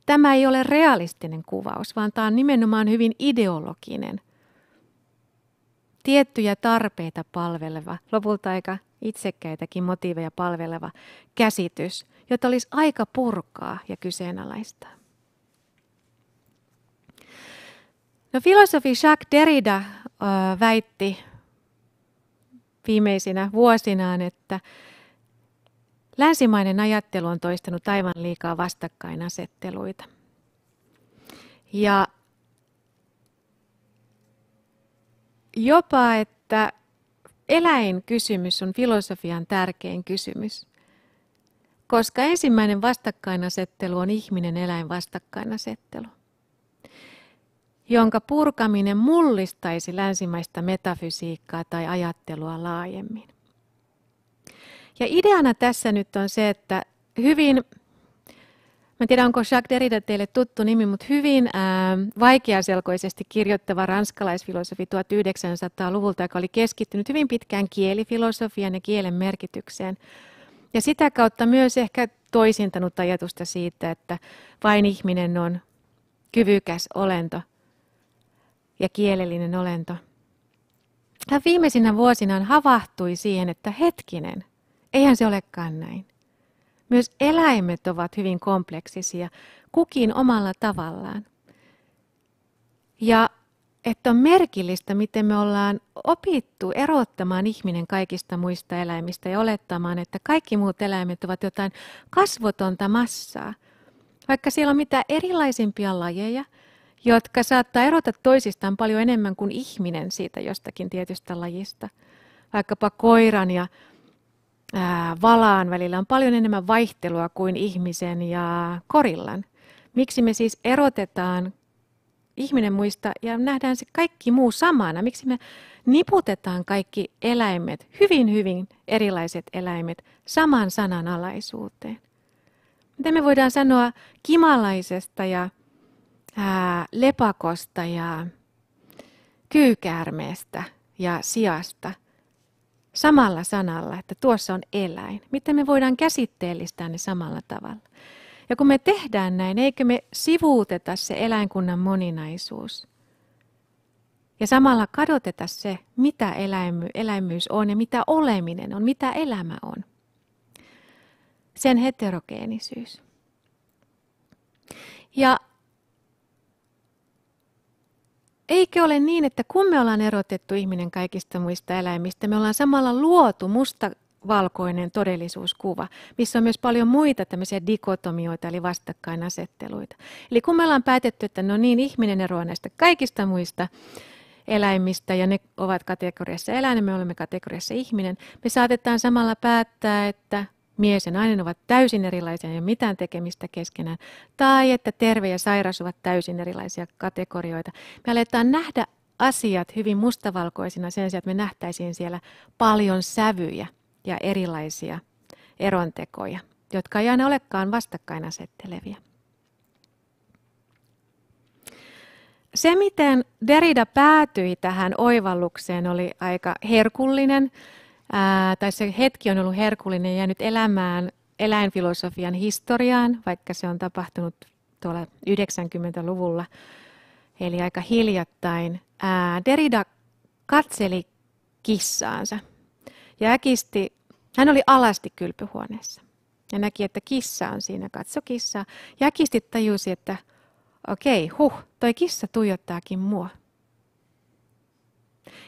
tämä ei ole realistinen kuvaus, vaan tämä on nimenomaan hyvin ideologinen, tiettyjä tarpeita palveleva, lopulta aika itsekkäitäkin motiiveja palveleva käsitys, jota olisi aika purkaa ja kyseenalaistaa. No, filosofi Jacques Derrida väitti viimeisinä vuosinaan, että länsimainen ajattelu on toistanut aivan liikaa vastakkainasetteluita. Ja jopa, että eläinkysymys on filosofian tärkein kysymys. Koska ensimmäinen vastakkainasettelu on ihminen-eläin vastakkainasettelu jonka purkaminen mullistaisi länsimaista metafysiikkaa tai ajattelua laajemmin. Ja ideana tässä nyt on se, että hyvin, mä en tiedä onko Jacques Derrida teille tuttu nimi, mutta hyvin ää, vaikeaselkoisesti kirjoittava ranskalaisfilosofi 1900-luvulta, joka oli keskittynyt hyvin pitkään kielifilosofian ja kielen merkitykseen. Ja sitä kautta myös ehkä toisintanut ajatusta siitä, että vain ihminen on kyvykäs olento – ja kielellinen olento. Hän viimeisinä vuosinaan havahtui siihen, että hetkinen, eihän se olekaan näin. Myös eläimet ovat hyvin kompleksisia, kukin omalla tavallaan. Ja että on merkillistä, miten me ollaan opittu erottamaan ihminen kaikista muista eläimistä ja olettamaan, että kaikki muut eläimet ovat jotain kasvotonta massaa. Vaikka siellä on mitä erilaisimpia lajeja – jotka saattaa erota toisistaan paljon enemmän kuin ihminen siitä jostakin tietystä lajista. Vaikkapa koiran ja ää, valaan välillä on paljon enemmän vaihtelua kuin ihmisen ja korillan. Miksi me siis erotetaan ihminen muista ja nähdään se kaikki muu samana? Miksi me niputetaan kaikki eläimet, hyvin hyvin erilaiset eläimet, saman sanan alaisuuteen? Miten me voidaan sanoa kimalaisesta ja ää, lepakosta ja kyykäärmeestä ja sijasta samalla sanalla, että tuossa on eläin. Miten me voidaan käsitteellistää ne samalla tavalla? Ja kun me tehdään näin, eikö me sivuuteta se eläinkunnan moninaisuus? Ja samalla kadoteta se, mitä eläimy, eläimyys on ja mitä oleminen on, mitä elämä on. Sen heterogeenisyys. Ja eikö ole niin, että kun me ollaan erotettu ihminen kaikista muista eläimistä, me ollaan samalla luotu musta valkoinen todellisuuskuva, missä on myös paljon muita tämmöisiä dikotomioita, eli vastakkainasetteluita. Eli kun me ollaan päätetty, että no niin, ihminen eroaa näistä kaikista muista eläimistä, ja ne ovat kategoriassa eläin, me olemme kategoriassa ihminen, me saatetaan samalla päättää, että mies ja nainen ovat täysin erilaisia ja mitään tekemistä keskenään, tai että terve ja sairas ovat täysin erilaisia kategorioita. Me aletaan nähdä asiat hyvin mustavalkoisina sen sijaan, että me nähtäisiin siellä paljon sävyjä ja erilaisia erontekoja, jotka ei aina olekaan vastakkainasettelevia. Se, miten Derrida päätyi tähän oivallukseen, oli aika herkullinen ää, tai se hetki on ollut herkullinen ja jäänyt elämään eläinfilosofian historiaan, vaikka se on tapahtunut tuolla 90-luvulla, eli aika hiljattain. Ää, Derrida katseli kissaansa ja äkisti, hän oli alasti kylpyhuoneessa ja näki, että kissa on siinä, katso kissaa. Ja äkisti tajusi, että okei, okay, huh, toi kissa tuijottaakin mua.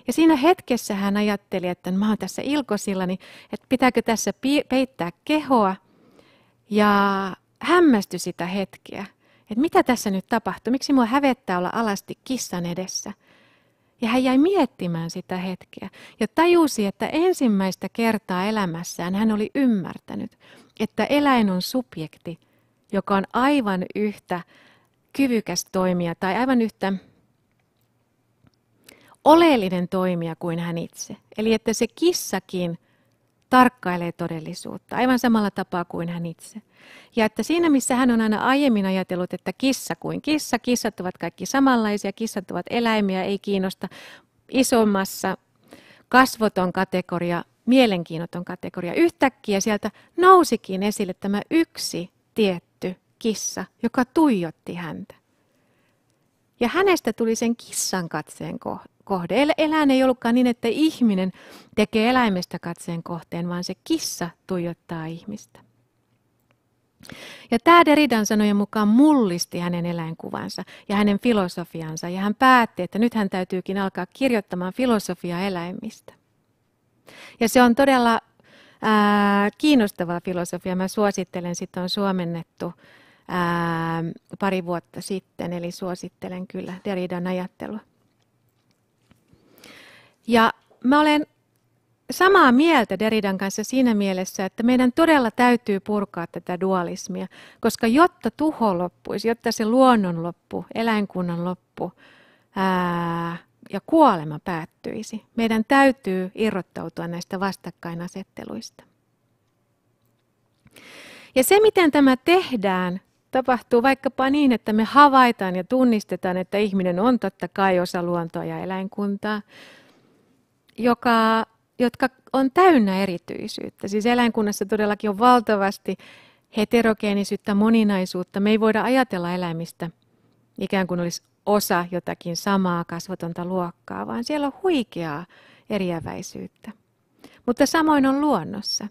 Ja siinä hetkessä hän ajatteli, että mä oon tässä ilkosillani, niin että pitääkö tässä peittää kehoa. Ja hämmästy sitä hetkeä, että mitä tässä nyt tapahtui, miksi mua hävettää olla alasti kissan edessä. Ja hän jäi miettimään sitä hetkeä ja tajusi, että ensimmäistä kertaa elämässään hän oli ymmärtänyt, että eläin on subjekti, joka on aivan yhtä kyvykäs toimija tai aivan yhtä oleellinen toimija kuin hän itse. Eli että se kissakin tarkkailee todellisuutta aivan samalla tapaa kuin hän itse. Ja että siinä, missä hän on aina aiemmin ajatellut, että kissa kuin kissa, kissat ovat kaikki samanlaisia, kissat ovat eläimiä, ei kiinnosta isommassa kasvoton kategoria, mielenkiinnoton kategoria. Yhtäkkiä sieltä nousikin esille tämä yksi tietty kissa, joka tuijotti häntä. Ja hänestä tuli sen kissan katseen kohta kohde. eläin ei ollutkaan niin, että ihminen tekee eläimestä katseen kohteen, vaan se kissa tuijottaa ihmistä. Ja tämä Deridan sanojen mukaan mullisti hänen eläinkuvansa ja hänen filosofiansa, ja hän päätti, että nyt hän täytyykin alkaa kirjoittamaan filosofiaa eläimistä. Ja se on todella ää, kiinnostava filosofia. Mä suosittelen, sitä on suomennettu ää, pari vuotta sitten, eli suosittelen kyllä Deridan ajattelua. Ja mä olen samaa mieltä Deridan kanssa siinä mielessä, että meidän todella täytyy purkaa tätä dualismia, koska jotta tuho loppuisi, jotta se luonnon loppu, eläinkunnan loppu ää, ja kuolema päättyisi, meidän täytyy irrottautua näistä vastakkainasetteluista. Ja se, miten tämä tehdään, tapahtuu vaikkapa niin, että me havaitaan ja tunnistetaan, että ihminen on totta kai osa luontoa ja eläinkuntaa, joka, jotka on täynnä erityisyyttä. Siis eläinkunnassa todellakin on valtavasti heterogeenisyyttä, moninaisuutta. Me ei voida ajatella eläimistä ikään kuin olisi osa jotakin samaa kasvatonta luokkaa, vaan siellä on huikeaa eriäväisyyttä. Mutta samoin on luonnossa.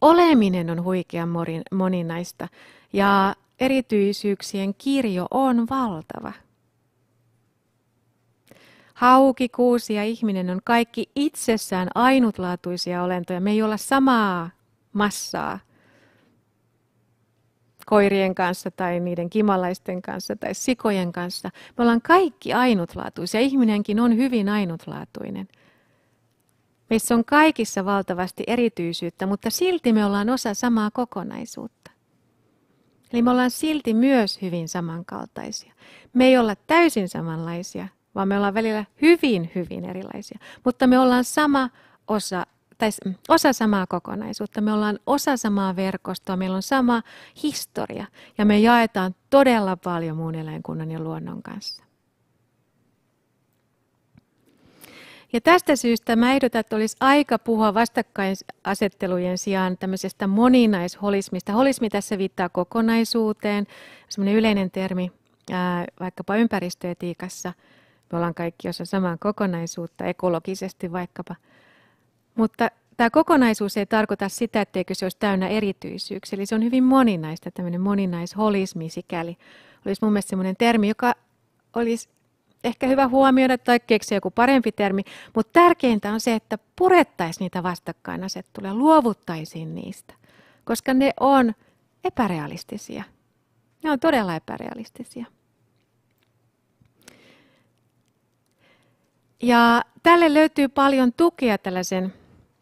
Oleminen on huikean moninaista ja erityisyyksien kirjo on valtava. Hauki, kuusi ja ihminen on kaikki itsessään ainutlaatuisia olentoja. Me ei olla samaa massaa koirien kanssa tai niiden kimalaisten kanssa tai sikojen kanssa. Me ollaan kaikki ainutlaatuisia. Ihminenkin on hyvin ainutlaatuinen. Meissä on kaikissa valtavasti erityisyyttä, mutta silti me ollaan osa samaa kokonaisuutta. Eli me ollaan silti myös hyvin samankaltaisia. Me ei olla täysin samanlaisia, vaan me ollaan välillä hyvin, hyvin erilaisia. Mutta me ollaan sama osa tai osa samaa kokonaisuutta. Me ollaan osa samaa verkostoa, meillä on sama historia ja me jaetaan todella paljon muun eläinkunnan ja luonnon kanssa. Ja tästä syystä mä ehdotan, että olisi aika puhua vastakkainasettelujen sijaan tämmöisestä moninaisholismista. Holismi tässä viittaa kokonaisuuteen, semmoinen yleinen termi vaikkapa ympäristöetiikassa – me ollaan kaikki osa samaa kokonaisuutta, ekologisesti vaikkapa. Mutta tämä kokonaisuus ei tarkoita sitä, etteikö se olisi täynnä erityisyyksiä. Eli se on hyvin moninaista, tämmöinen moninaisholismi sikäli. Olisi mun mielestä semmoinen termi, joka olisi ehkä hyvä huomioida tai keksiä joku parempi termi, mutta tärkeintä on se, että purettaisiin niitä vastakkainasetteluja, luovuttaisiin niistä, koska ne on epärealistisia. Ne on todella epärealistisia. Ja tälle löytyy paljon tukea tällaisen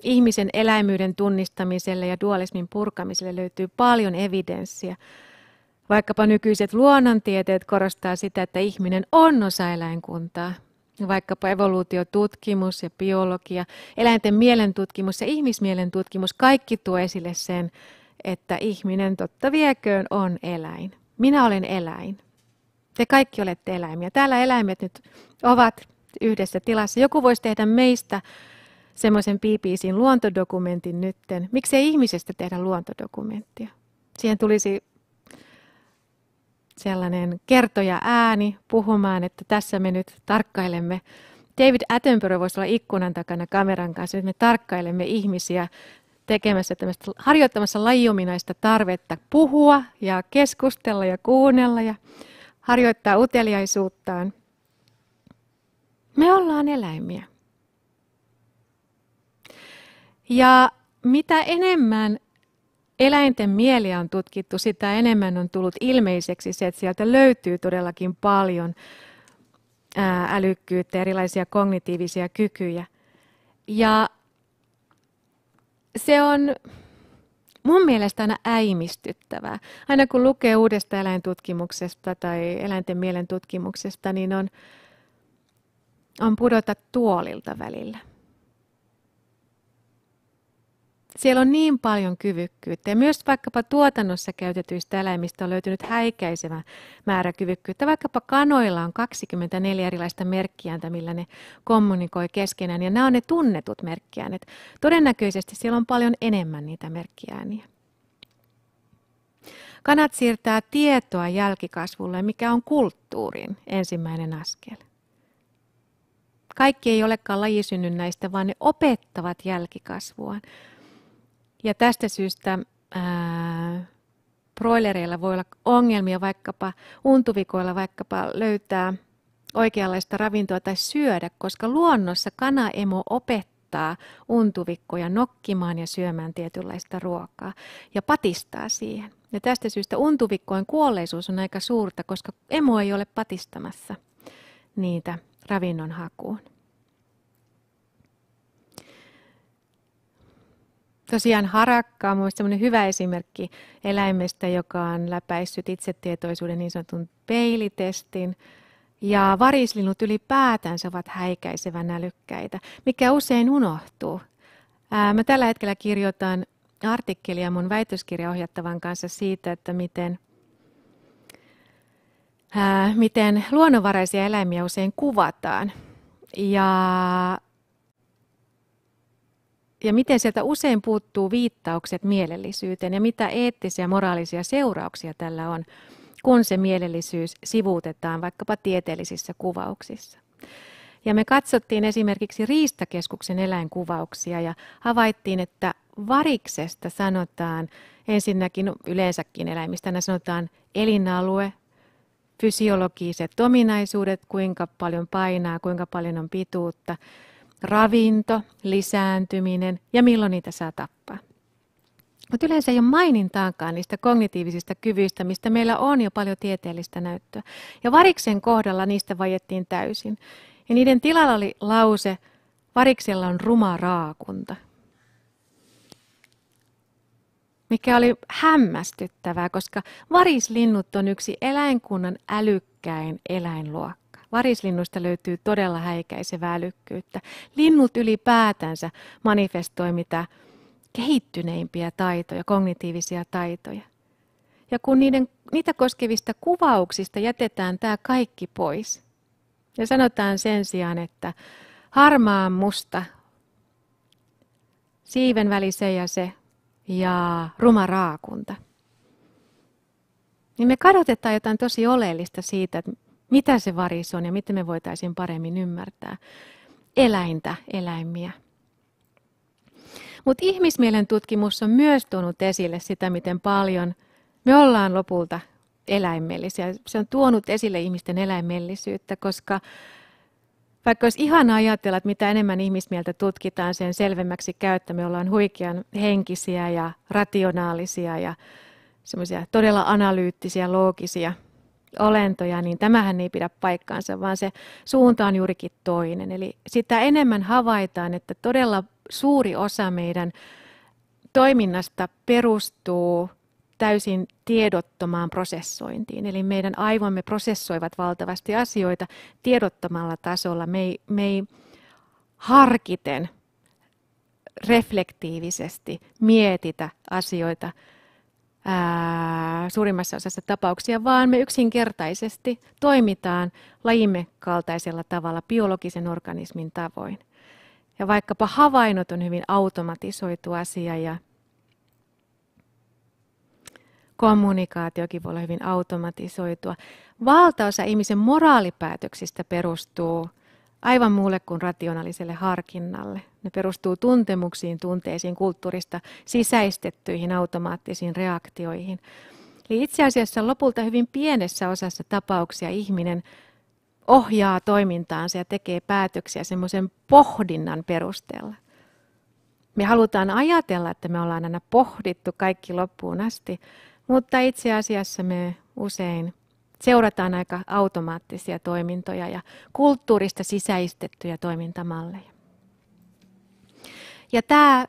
ihmisen eläimyyden tunnistamiselle ja dualismin purkamiselle löytyy paljon evidenssiä. Vaikkapa nykyiset luonnontieteet korostaa sitä, että ihminen on osa eläinkuntaa. Vaikkapa evoluutiotutkimus ja biologia, eläinten mielentutkimus ja ihmismielen tutkimus, kaikki tuo esille sen, että ihminen totta vieköön on eläin. Minä olen eläin. Te kaikki olette eläimiä. Täällä eläimet nyt ovat yhdessä tilassa. Joku voisi tehdä meistä semmoisen BBCin luontodokumentin nytten. ei ihmisestä tehdä luontodokumenttia? Siihen tulisi sellainen kertoja ääni puhumaan, että tässä me nyt tarkkailemme. David Attenborough voisi olla ikkunan takana kameran kanssa. Nyt me tarkkailemme ihmisiä tekemässä tämmöistä, harjoittamassa lajiominaista tarvetta puhua ja keskustella ja kuunnella ja harjoittaa uteliaisuuttaan. Me ollaan eläimiä. Ja mitä enemmän eläinten mieliä on tutkittu, sitä enemmän on tullut ilmeiseksi se, että sieltä löytyy todellakin paljon älykkyyttä, erilaisia kognitiivisia kykyjä. Ja se on mun mielestä aina äimistyttävää. Aina kun lukee uudesta eläintutkimuksesta tai eläinten mielen tutkimuksesta, niin on, on pudota tuolilta välillä. Siellä on niin paljon kyvykkyyttä ja myös vaikkapa tuotannossa käytetyistä eläimistä on löytynyt häikäisevä määrä kyvykkyyttä. Vaikkapa kanoilla on 24 erilaista merkkiäntä, millä ne kommunikoi keskenään ja nämä on ne tunnetut merkkiäänet. Todennäköisesti siellä on paljon enemmän niitä merkkiääniä. Kanat siirtää tietoa jälkikasvulle, mikä on kulttuurin ensimmäinen askel kaikki ei olekaan lajisynnynnäistä, vaan ne opettavat jälkikasvuaan. Ja tästä syystä ää, broilereilla voi olla ongelmia vaikkapa untuvikoilla vaikkapa löytää oikeanlaista ravintoa tai syödä, koska luonnossa kanaemo opettaa untuvikkoja nokkimaan ja syömään tietynlaista ruokaa ja patistaa siihen. Ja tästä syystä untuvikkojen kuolleisuus on aika suurta, koska emo ei ole patistamassa niitä ravinnon hakuun. Tosiaan harakka on mielestäni hyvä esimerkki eläimestä, joka on läpäissyt itsetietoisuuden niin sanotun peilitestin. Ja varislinnut ylipäätänsä ovat häikäisevän älykkäitä, mikä usein unohtuu. Ää, mä tällä hetkellä kirjoitan artikkelia mun väitöskirjaohjattavan kanssa siitä, että miten – Äh, miten luonnonvaraisia eläimiä usein kuvataan ja, ja miten sieltä usein puuttuu viittaukset mielellisyyteen ja mitä eettisiä ja moraalisia seurauksia tällä on, kun se mielellisyys sivuutetaan vaikkapa tieteellisissä kuvauksissa. Ja me katsottiin esimerkiksi Riistakeskuksen eläinkuvauksia ja havaittiin, että variksesta sanotaan ensinnäkin no yleensäkin eläimistä, sanotaan elinalue, fysiologiset ominaisuudet, kuinka paljon painaa, kuinka paljon on pituutta, ravinto, lisääntyminen ja milloin niitä saa tappaa. Mutta yleensä ei ole mainintaakaan niistä kognitiivisista kyvyistä, mistä meillä on jo paljon tieteellistä näyttöä. Ja variksen kohdalla niistä vajettiin täysin. Ja niiden tilalla oli lause, variksella on ruma raakunta mikä oli hämmästyttävää, koska varislinnut on yksi eläinkunnan älykkäin eläinluokka. Varislinnuista löytyy todella häikäisevää älykkyyttä. Linnut ylipäätänsä manifestoi mitä kehittyneimpiä taitoja, kognitiivisia taitoja. Ja kun niiden, niitä koskevista kuvauksista jätetään tämä kaikki pois, ja sanotaan sen sijaan, että harmaa, musta, siiven väli se ja se, ja ruma raakunta. Niin me kadotetaan jotain tosi oleellista siitä, että mitä se varis on ja miten me voitaisiin paremmin ymmärtää eläintä, eläimiä. Mutta ihmismielen tutkimus on myös tuonut esille sitä, miten paljon me ollaan lopulta eläimellisiä. Se on tuonut esille ihmisten eläimellisyyttä, koska vaikka olisi ihana ajatella, että mitä enemmän ihmismieltä tutkitaan, sen selvemmäksi käy, että me ollaan huikean henkisiä ja rationaalisia ja semmoisia todella analyyttisiä, loogisia olentoja, niin tämähän ei pidä paikkaansa, vaan se suunta on juurikin toinen. Eli sitä enemmän havaitaan, että todella suuri osa meidän toiminnasta perustuu täysin tiedottomaan prosessointiin. Eli meidän aivomme prosessoivat valtavasti asioita tiedottomalla tasolla. Me ei, me ei harkiten, reflektiivisesti mietitä asioita ää, suurimmassa osassa tapauksia, vaan me yksinkertaisesti toimitaan lajimme kaltaisella tavalla biologisen organismin tavoin. Ja vaikkapa havainnot on hyvin automatisoitu asia ja kommunikaatiokin voi olla hyvin automatisoitua. Valtaosa ihmisen moraalipäätöksistä perustuu aivan muulle kuin rationaaliselle harkinnalle. Ne perustuu tuntemuksiin, tunteisiin, kulttuurista sisäistettyihin automaattisiin reaktioihin. Eli itse asiassa lopulta hyvin pienessä osassa tapauksia ihminen ohjaa toimintaansa ja tekee päätöksiä semmoisen pohdinnan perusteella. Me halutaan ajatella, että me ollaan aina pohdittu kaikki loppuun asti, mutta itse asiassa me usein seurataan aika automaattisia toimintoja ja kulttuurista sisäistettyjä toimintamalleja. Ja tämä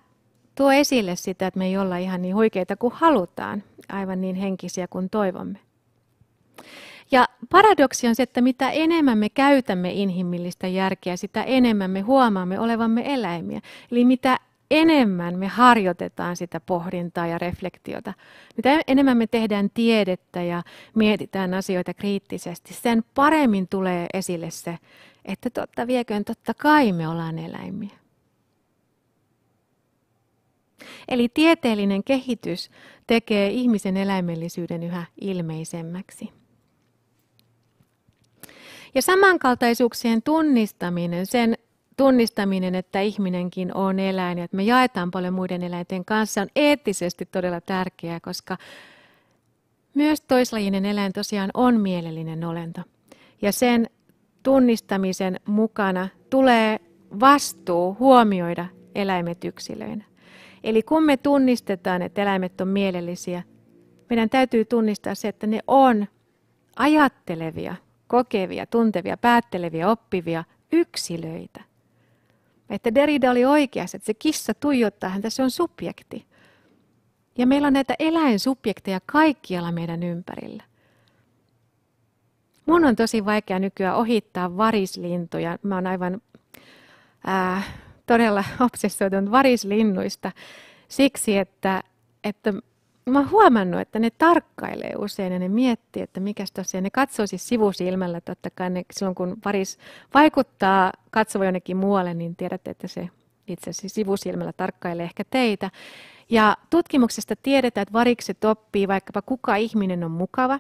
tuo esille sitä, että me ei olla ihan niin huikeita kuin halutaan, aivan niin henkisiä kuin toivomme. Ja paradoksi on se, että mitä enemmän me käytämme inhimillistä järkeä, sitä enemmän me huomaamme olevamme eläimiä. Eli mitä enemmän me harjoitetaan sitä pohdintaa ja reflektiota, mitä enemmän me tehdään tiedettä ja mietitään asioita kriittisesti, sen paremmin tulee esille se, että totta vieköön totta kai me ollaan eläimiä. Eli tieteellinen kehitys tekee ihmisen eläimellisyyden yhä ilmeisemmäksi. Ja samankaltaisuuksien tunnistaminen, sen tunnistaminen, että ihminenkin on eläin ja että me jaetaan paljon muiden eläinten kanssa on eettisesti todella tärkeää, koska myös toislajinen eläin tosiaan on mielellinen olento. Ja sen tunnistamisen mukana tulee vastuu huomioida eläimet yksilöinä. Eli kun me tunnistetaan, että eläimet on mielellisiä, meidän täytyy tunnistaa se, että ne on ajattelevia, kokevia, tuntevia, päätteleviä, oppivia yksilöitä. Että Derrida oli oikeassa, että se kissa tuijottaa häntä, se on subjekti. Ja meillä on näitä eläinsubjekteja kaikkialla meidän ympärillä. Mun on tosi vaikea nykyään ohittaa varislintuja. Mä oon aivan ää, todella <laughs> obsessoitunut varislinnuista siksi, että, että mä oon huomannut, että ne tarkkailee usein ja ne miettii, että mikä tässä. on. ne katsoo siis sivusilmällä totta kai. Ne, silloin kun varis vaikuttaa katsova jonnekin muualle, niin tiedätte, että se itse asiassa sivusilmällä tarkkailee ehkä teitä. Ja tutkimuksesta tiedetään, että varikset oppii vaikkapa kuka ihminen on mukava,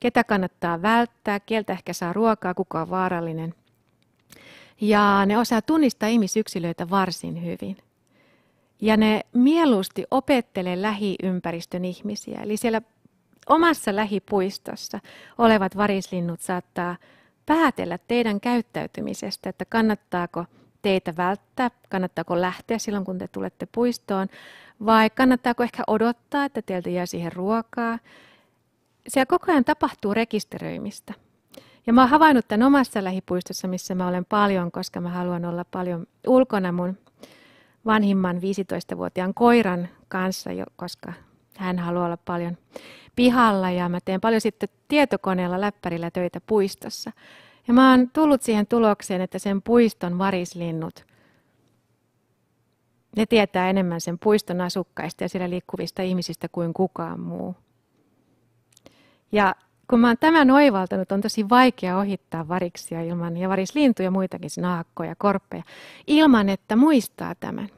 ketä kannattaa välttää, kieltä ehkä saa ruokaa, kuka on vaarallinen. Ja ne osaa tunnistaa ihmisyksilöitä varsin hyvin ja ne mieluusti opettelee lähiympäristön ihmisiä. Eli siellä omassa lähipuistossa olevat varislinnut saattaa päätellä teidän käyttäytymisestä, että kannattaako teitä välttää, kannattaako lähteä silloin, kun te tulette puistoon, vai kannattaako ehkä odottaa, että teiltä jää siihen ruokaa. Siellä koko ajan tapahtuu rekisteröimistä. Ja mä oon havainnut tämän omassa lähipuistossa, missä mä olen paljon, koska mä haluan olla paljon ulkona mun vanhimman 15-vuotiaan koiran kanssa, koska hän haluaa olla paljon pihalla ja mä teen paljon sitten tietokoneella läppärillä töitä puistossa. Ja mä oon tullut siihen tulokseen, että sen puiston varislinnut, ne tietää enemmän sen puiston asukkaista ja siellä liikkuvista ihmisistä kuin kukaan muu. Ja kun mä oon tämän oivaltanut, on tosi vaikea ohittaa variksia ilman, ja varislintuja, muitakin, siis naakkoja, korppeja, ilman että muistaa tämän.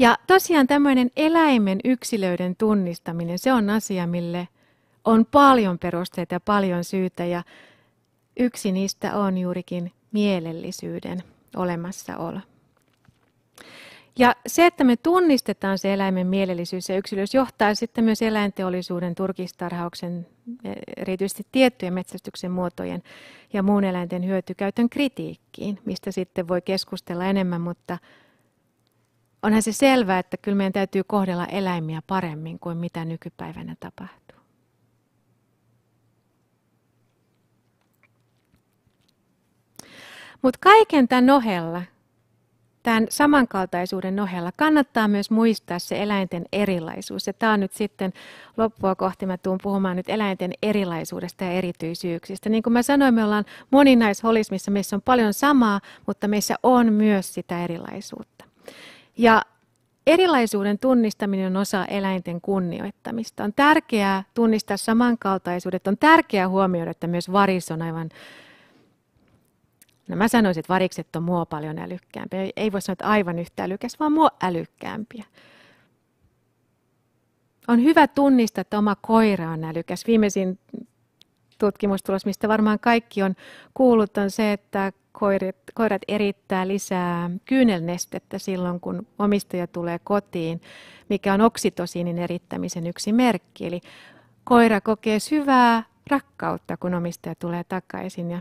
Ja tosiaan tämmöinen eläimen yksilöiden tunnistaminen, se on asia, mille on paljon perusteita ja paljon syytä. Ja yksi niistä on juurikin mielellisyyden olemassaolo. Ja se, että me tunnistetaan se eläimen mielellisyys ja yksilöys, johtaa sitten myös eläinteollisuuden, turkistarhauksen, eh, erityisesti tiettyjen metsästyksen muotojen ja muun eläinten hyötykäytön kritiikkiin, mistä sitten voi keskustella enemmän, mutta onhan se selvää, että kyllä meidän täytyy kohdella eläimiä paremmin kuin mitä nykypäivänä tapahtuu. Mutta kaiken tämän ohella, tämän samankaltaisuuden ohella, kannattaa myös muistaa se eläinten erilaisuus. Ja tämä on nyt sitten loppua kohti, mä tuun puhumaan nyt eläinten erilaisuudesta ja erityisyyksistä. Niin kuin mä sanoin, me ollaan moninaisholismissa, meissä on paljon samaa, mutta meissä on myös sitä erilaisuutta. Ja Erilaisuuden tunnistaminen on osa eläinten kunnioittamista. On tärkeää tunnistaa samankaltaisuudet. On tärkeää huomioida, että myös varis on aivan... No mä sanoisin, että varikset on mua paljon älykkäämpiä. Ei voi sanoa, että aivan yhtä älykäs, vaan mua älykkäämpiä. On hyvä tunnistaa, että oma koira on älykäs. Viimeisin tutkimustulos, mistä varmaan kaikki on kuullut, on se, että koirat, koirat erittää lisää kyynelnestettä silloin, kun omistaja tulee kotiin, mikä on oksitosiinin erittämisen yksi merkki. Eli koira kokee syvää rakkautta, kun omistaja tulee takaisin ja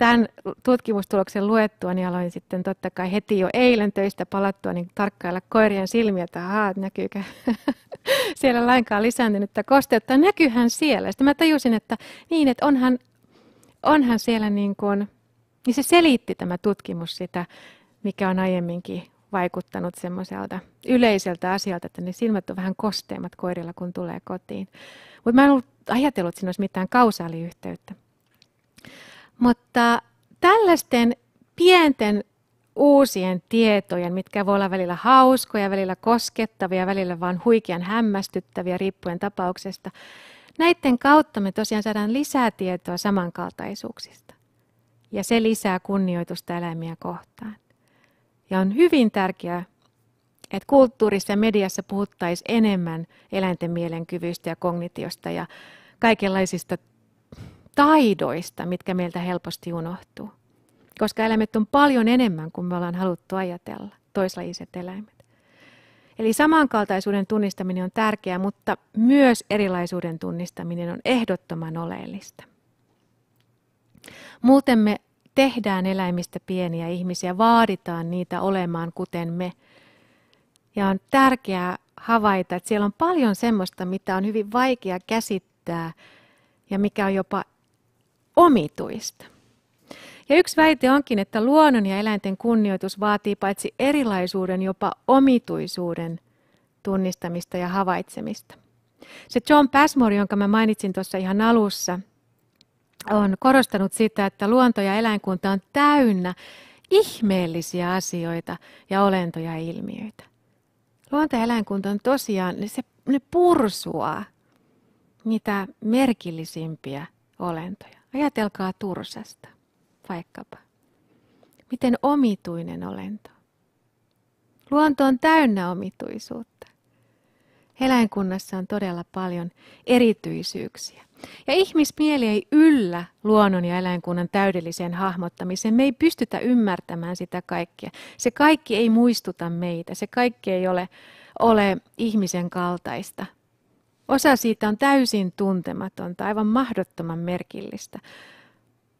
tämän tutkimustuloksen luettua, niin aloin sitten totta kai heti jo eilen töistä palattua niin tarkkailla koirien silmiä, että ahaa, näkyykö <laughs> siellä lainkaan lisääntynyttä kosteutta. Näkyyhän siellä. Sitten mä tajusin, että niin, että onhan, onhan siellä niin kuin, niin se selitti tämä tutkimus sitä, mikä on aiemminkin vaikuttanut semmoiselta yleiseltä asialta, että ne silmät on vähän kosteimmat koirilla, kun tulee kotiin. Mutta mä en ollut ajatellut, että siinä olisi mitään kausaaliyhteyttä. Mutta tällaisten pienten uusien tietojen, mitkä voi olla välillä hauskoja, välillä koskettavia, välillä vaan huikean hämmästyttäviä riippuen tapauksesta, näiden kautta me tosiaan saadaan lisää tietoa samankaltaisuuksista. Ja se lisää kunnioitusta eläimiä kohtaan. Ja on hyvin tärkeää, että kulttuurissa ja mediassa puhuttaisiin enemmän eläinten mielenkyvystä ja kognitiosta ja kaikenlaisista taidoista, mitkä meiltä helposti unohtuu. Koska eläimet on paljon enemmän kuin me ollaan haluttu ajatella, toislajiset eläimet. Eli samankaltaisuuden tunnistaminen on tärkeää, mutta myös erilaisuuden tunnistaminen on ehdottoman oleellista. Muuten me tehdään eläimistä pieniä ihmisiä, vaaditaan niitä olemaan kuten me. Ja on tärkeää havaita, että siellä on paljon semmoista, mitä on hyvin vaikea käsittää ja mikä on jopa omituista. Ja yksi väite onkin, että luonnon ja eläinten kunnioitus vaatii paitsi erilaisuuden, jopa omituisuuden tunnistamista ja havaitsemista. Se John Passmore, jonka mä mainitsin tuossa ihan alussa, on korostanut sitä, että luonto ja eläinkunta on täynnä ihmeellisiä asioita ja olentoja ja ilmiöitä. Luonto ja eläinkunta on tosiaan, se, ne pursuaa niitä merkillisimpiä olentoja. Ajatelkaa Tursasta, vaikkapa. Miten omituinen olento. Luonto on täynnä omituisuutta. Eläinkunnassa on todella paljon erityisyyksiä. Ja ihmismieli ei yllä luonnon ja eläinkunnan täydelliseen hahmottamiseen. Me ei pystytä ymmärtämään sitä kaikkea. Se kaikki ei muistuta meitä. Se kaikki ei ole, ole ihmisen kaltaista. Osa siitä on täysin tuntematonta, aivan mahdottoman merkillistä.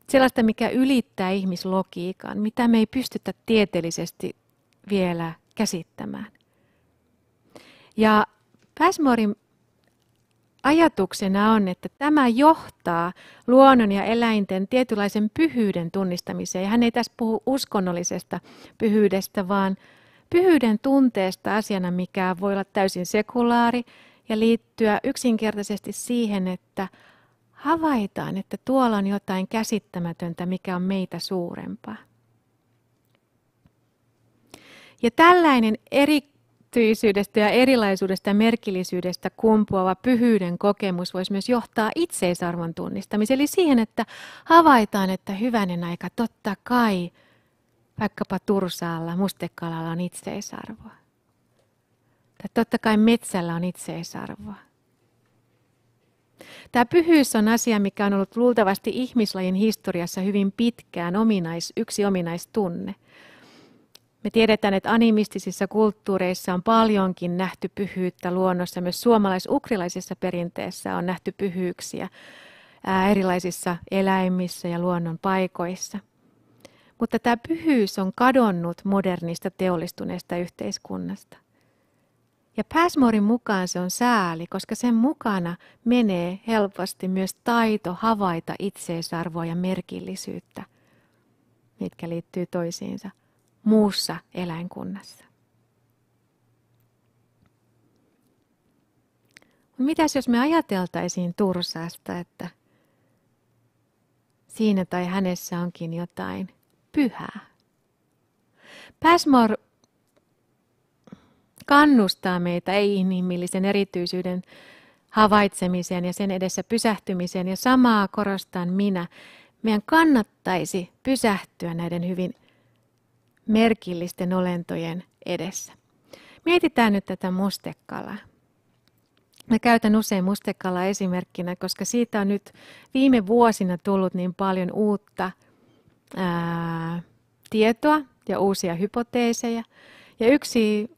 Sellaista, mikä ylittää ihmislogiikan, mitä me ei pystytä tieteellisesti vielä käsittämään. Ja Päsmorin ajatuksena on, että tämä johtaa luonnon ja eläinten tietynlaisen pyhyyden tunnistamiseen. Ja hän ei tässä puhu uskonnollisesta pyhyydestä, vaan pyhyyden tunteesta asiana, mikä voi olla täysin sekulaari, ja liittyä yksinkertaisesti siihen, että havaitaan, että tuolla on jotain käsittämätöntä, mikä on meitä suurempaa. Ja tällainen erityisyydestä ja erilaisuudesta ja merkillisyydestä kumpuava pyhyyden kokemus voisi myös johtaa itseisarvon tunnistamiseen, eli siihen, että havaitaan, että hyvänen aika, totta kai, vaikkapa Tursaalla, Mustekalalla on itseisarvoa. Tai totta kai metsällä on itseisarvoa. Tämä pyhyys on asia, mikä on ollut luultavasti ihmislajin historiassa hyvin pitkään ominais, yksi ominaistunne. Me tiedetään, että animistisissa kulttuureissa on paljonkin nähty pyhyyttä luonnossa. Myös suomalais-ukrilaisessa perinteessä on nähty pyhyyksiä erilaisissa eläimissä ja luonnon paikoissa. Mutta tämä pyhyys on kadonnut modernista teollistuneesta yhteiskunnasta – ja Pääsmorin mukaan se on sääli, koska sen mukana menee helposti myös taito havaita itseisarvoa ja merkillisyyttä, mitkä liittyy toisiinsa muussa eläinkunnassa. Mitäs jos me ajateltaisiin Tursaasta, että siinä tai hänessä onkin jotain pyhää? Pääsmor kannustaa meitä ei-inhimillisen erityisyyden havaitsemiseen ja sen edessä pysähtymiseen. Ja samaa korostan minä. Meidän kannattaisi pysähtyä näiden hyvin merkillisten olentojen edessä. Mietitään nyt tätä mustekalaa. Mä käytän usein mustekalaa esimerkkinä, koska siitä on nyt viime vuosina tullut niin paljon uutta ää, tietoa ja uusia hypoteeseja. Ja yksi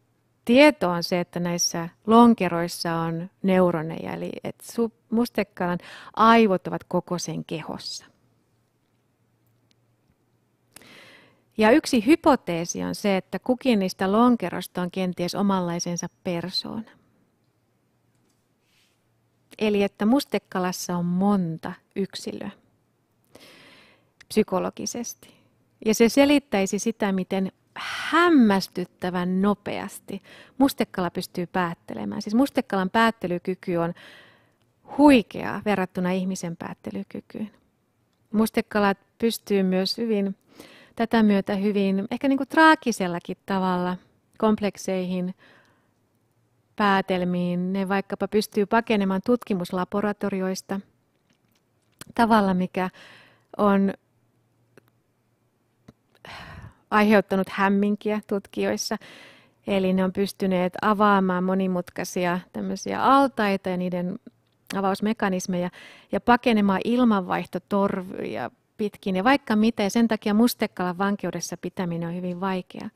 tieto on se, että näissä lonkeroissa on neuroneja, eli että mustekkalan aivot ovat koko sen kehossa. Ja yksi hypoteesi on se, että kukin niistä lonkerosta on kenties omanlaisensa persoona. Eli että mustekalassa on monta yksilöä psykologisesti. Ja se selittäisi sitä, miten hämmästyttävän nopeasti. Mustekala pystyy päättelemään. Siis mustekalan päättelykyky on huikeaa verrattuna ihmisen päättelykykyyn. Mustekalat pystyy myös hyvin, tätä myötä hyvin, ehkä niin kuin traagisellakin tavalla komplekseihin, päätelmiin. Ne vaikkapa pystyy pakenemaan tutkimuslaboratorioista tavalla, mikä on aiheuttanut hämminkiä tutkijoissa. Eli ne on pystyneet avaamaan monimutkaisia tämmöisiä altaita ja niiden avausmekanismeja ja pakenemaan ilmanvaihtotorvia pitkin ja vaikka miten. Sen takia mustekalan vankeudessa pitäminen on hyvin vaikea.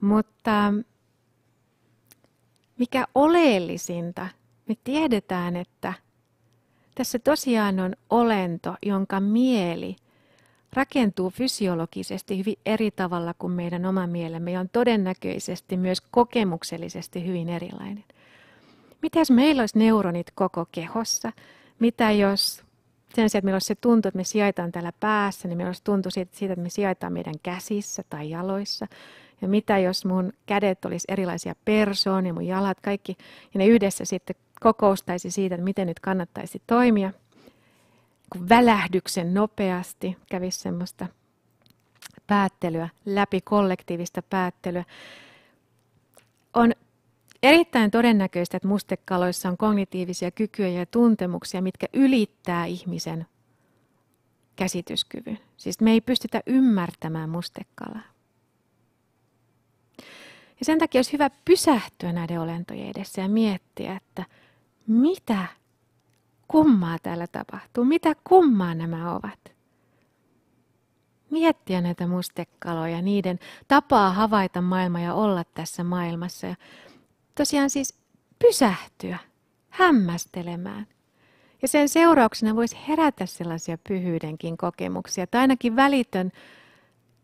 Mutta mikä oleellisinta, me tiedetään, että tässä tosiaan on olento, jonka mieli rakentuu fysiologisesti hyvin eri tavalla kuin meidän oma mielemme ja on todennäköisesti myös kokemuksellisesti hyvin erilainen. Mitä jos meillä olisi neuronit koko kehossa? Mitä jos sen sijaan, että meillä olisi se tuntu, että me sijaitaan täällä päässä, niin meillä olisi tuntu siitä, että me sijaitaan meidän käsissä tai jaloissa. Ja mitä jos mun kädet olisi erilaisia persoonia, mun jalat, kaikki, ja ne yhdessä sitten kokoustaisi siitä, että miten nyt kannattaisi toimia kuin niinku välähdyksen nopeasti kävi semmoista päättelyä, läpi kollektiivista päättelyä. On erittäin todennäköistä, että mustekaloissa on kognitiivisia kykyjä ja tuntemuksia, mitkä ylittää ihmisen käsityskyvyn. Siis me ei pystytä ymmärtämään mustekalaa. Ja sen takia olisi hyvä pysähtyä näiden olentojen edessä ja miettiä, että mitä kummaa täällä tapahtuu, mitä kummaa nämä ovat. Miettiä näitä mustekaloja, niiden tapaa havaita maailma ja olla tässä maailmassa. Ja tosiaan siis pysähtyä, hämmästelemään. Ja sen seurauksena voisi herätä sellaisia pyhyydenkin kokemuksia, tai ainakin välitön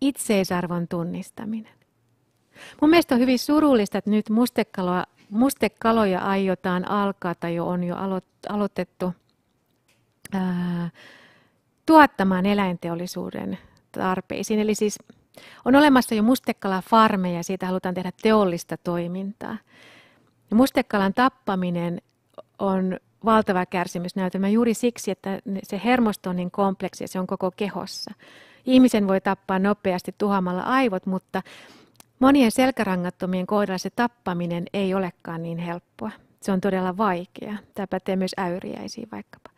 itseisarvon tunnistaminen. Mun mielestä on hyvin surullista, että nyt mustekaloa Mustekaloja aiotaan alkaa tai jo on jo aloitettu ää, tuottamaan eläinteollisuuden tarpeisiin. Eli siis on olemassa jo mustekalafarmeja ja siitä halutaan tehdä teollista toimintaa. Ja mustekalan tappaminen on valtava kärsimysnäytelmä juuri siksi, että se hermosto on niin kompleksi ja se on koko kehossa. Ihmisen voi tappaa nopeasti tuhamalla aivot, mutta Monien selkärangattomien kohdalla se tappaminen ei olekaan niin helppoa. Se on todella vaikea. Tämä pätee myös äyriäisiin vaikkapa.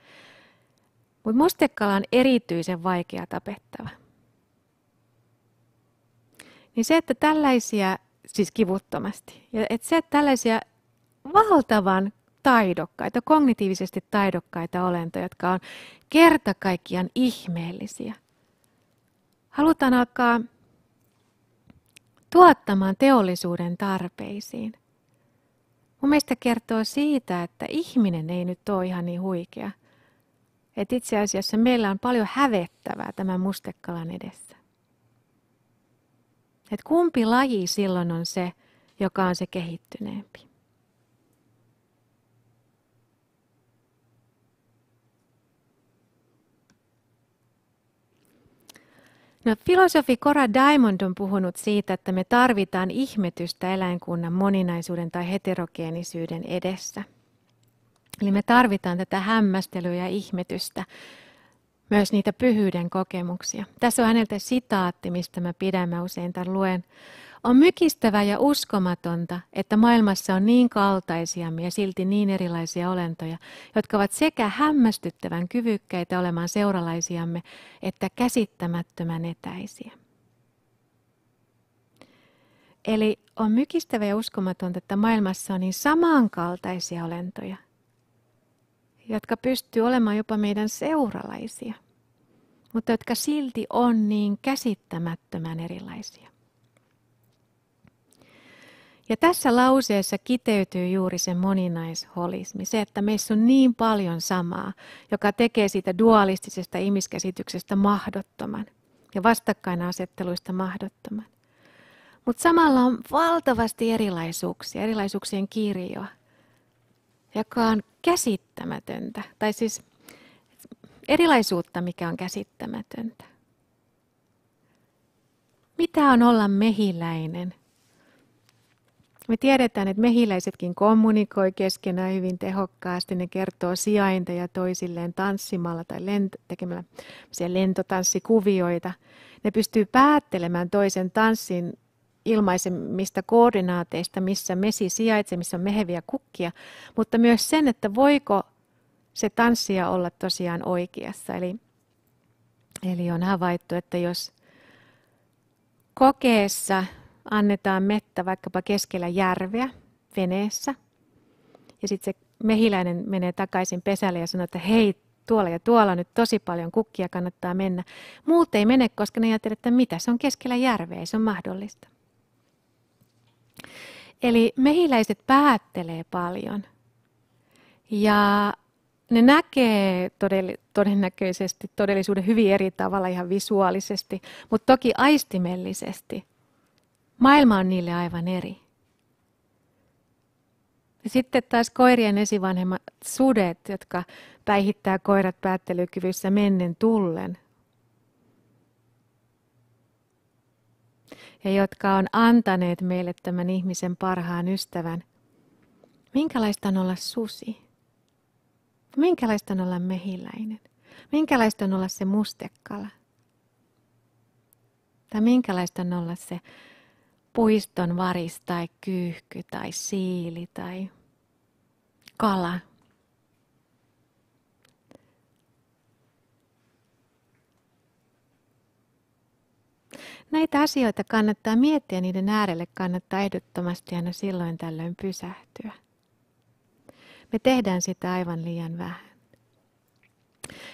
Mutta mustekala on erityisen vaikea tapettava. Niin se, että tällaisia, siis kivuttomasti, ja että se, että tällaisia valtavan taidokkaita, kognitiivisesti taidokkaita olentoja, jotka on kerta kaikkiaan ihmeellisiä. Halutaan alkaa tuottamaan teollisuuden tarpeisiin. Mun mielestä kertoo siitä, että ihminen ei nyt ole ihan niin huikea. Että itse asiassa meillä on paljon hävettävää tämän mustekalan edessä. Et kumpi laji silloin on se, joka on se kehittyneempi? No, filosofi Cora Diamond on puhunut siitä, että me tarvitaan ihmetystä eläinkunnan moninaisuuden tai heterogeenisyyden edessä. Eli me tarvitaan tätä hämmästelyä ja ihmetystä, myös niitä pyhyyden kokemuksia. Tässä on häneltä sitaatti, mistä mä pidän, mä usein tämän luen on mykistävää ja uskomatonta, että maailmassa on niin kaltaisiamme ja silti niin erilaisia olentoja, jotka ovat sekä hämmästyttävän kyvykkäitä olemaan seuralaisiamme, että käsittämättömän etäisiä. Eli on mykistävä ja uskomatonta, että maailmassa on niin samankaltaisia olentoja, jotka pystyy olemaan jopa meidän seuralaisia, mutta jotka silti on niin käsittämättömän erilaisia. Ja tässä lauseessa kiteytyy juuri se moninaisholismi, se, että meissä on niin paljon samaa, joka tekee siitä dualistisesta ihmiskäsityksestä mahdottoman ja vastakkainasetteluista mahdottoman. Mutta samalla on valtavasti erilaisuuksia, erilaisuuksien kirjoa, joka on käsittämätöntä, tai siis erilaisuutta, mikä on käsittämätöntä. Mitä on olla mehiläinen? Me tiedetään, että mehiläisetkin kommunikoi keskenään hyvin tehokkaasti. Ne kertoo sijainteja toisilleen tanssimalla tai lent- tekemällä lentotanssikuvioita. Ne pystyy päättelemään toisen tanssin ilmaisemista koordinaateista, missä mesi sijaitsee, missä on meheviä kukkia, mutta myös sen, että voiko se tanssia olla tosiaan oikeassa. Eli, eli on havaittu, että jos kokeessa annetaan mettä vaikkapa keskellä järveä veneessä. Ja sitten se mehiläinen menee takaisin pesälle ja sanoo, että hei, tuolla ja tuolla nyt tosi paljon kukkia kannattaa mennä. Muut ei mene, koska ne ajattelee, että mitä, se on keskellä järveä, ei se on mahdollista. Eli mehiläiset päättelee paljon. Ja ne näkee todell- todennäköisesti todellisuuden hyvin eri tavalla ihan visuaalisesti, mutta toki aistimellisesti – Maailma on niille aivan eri. Ja sitten taas koirien esivanhemmat sudet, jotka päihittää koirat päättelykyvyssä mennen tullen. Ja jotka on antaneet meille tämän ihmisen parhaan ystävän. Minkälaista on olla susi? Minkälaista on olla mehiläinen? Minkälaista on olla se mustekala? Tai minkälaista on olla se puiston varis tai kyyhky tai siili tai kala. Näitä asioita kannattaa miettiä, niiden äärelle kannattaa ehdottomasti aina silloin tällöin pysähtyä. Me tehdään sitä aivan liian vähän.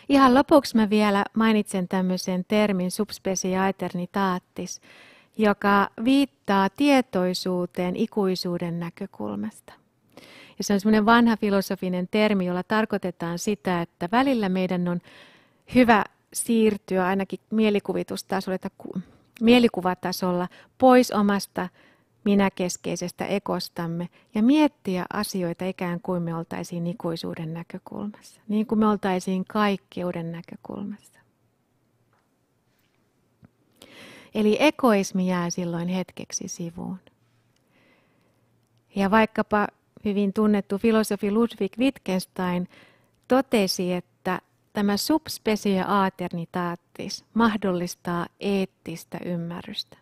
Ihan lopuksi mä vielä mainitsen tämmöisen termin subspecia aeternitaattis, joka viittaa tietoisuuteen ikuisuuden näkökulmasta. Ja se on semmoinen vanha filosofinen termi, jolla tarkoitetaan sitä, että välillä meidän on hyvä siirtyä ainakin mielikuvitustasolla, mielikuvatasolla pois omasta minäkeskeisestä ekostamme ja miettiä asioita ikään kuin me oltaisiin ikuisuuden näkökulmassa, niin kuin me oltaisiin kaikkeuden näkökulmassa. Eli ekoismi jää silloin hetkeksi sivuun. Ja vaikkapa hyvin tunnettu filosofi Ludwig Wittgenstein totesi, että tämä subspecie aternitaattis mahdollistaa eettistä ymmärrystä.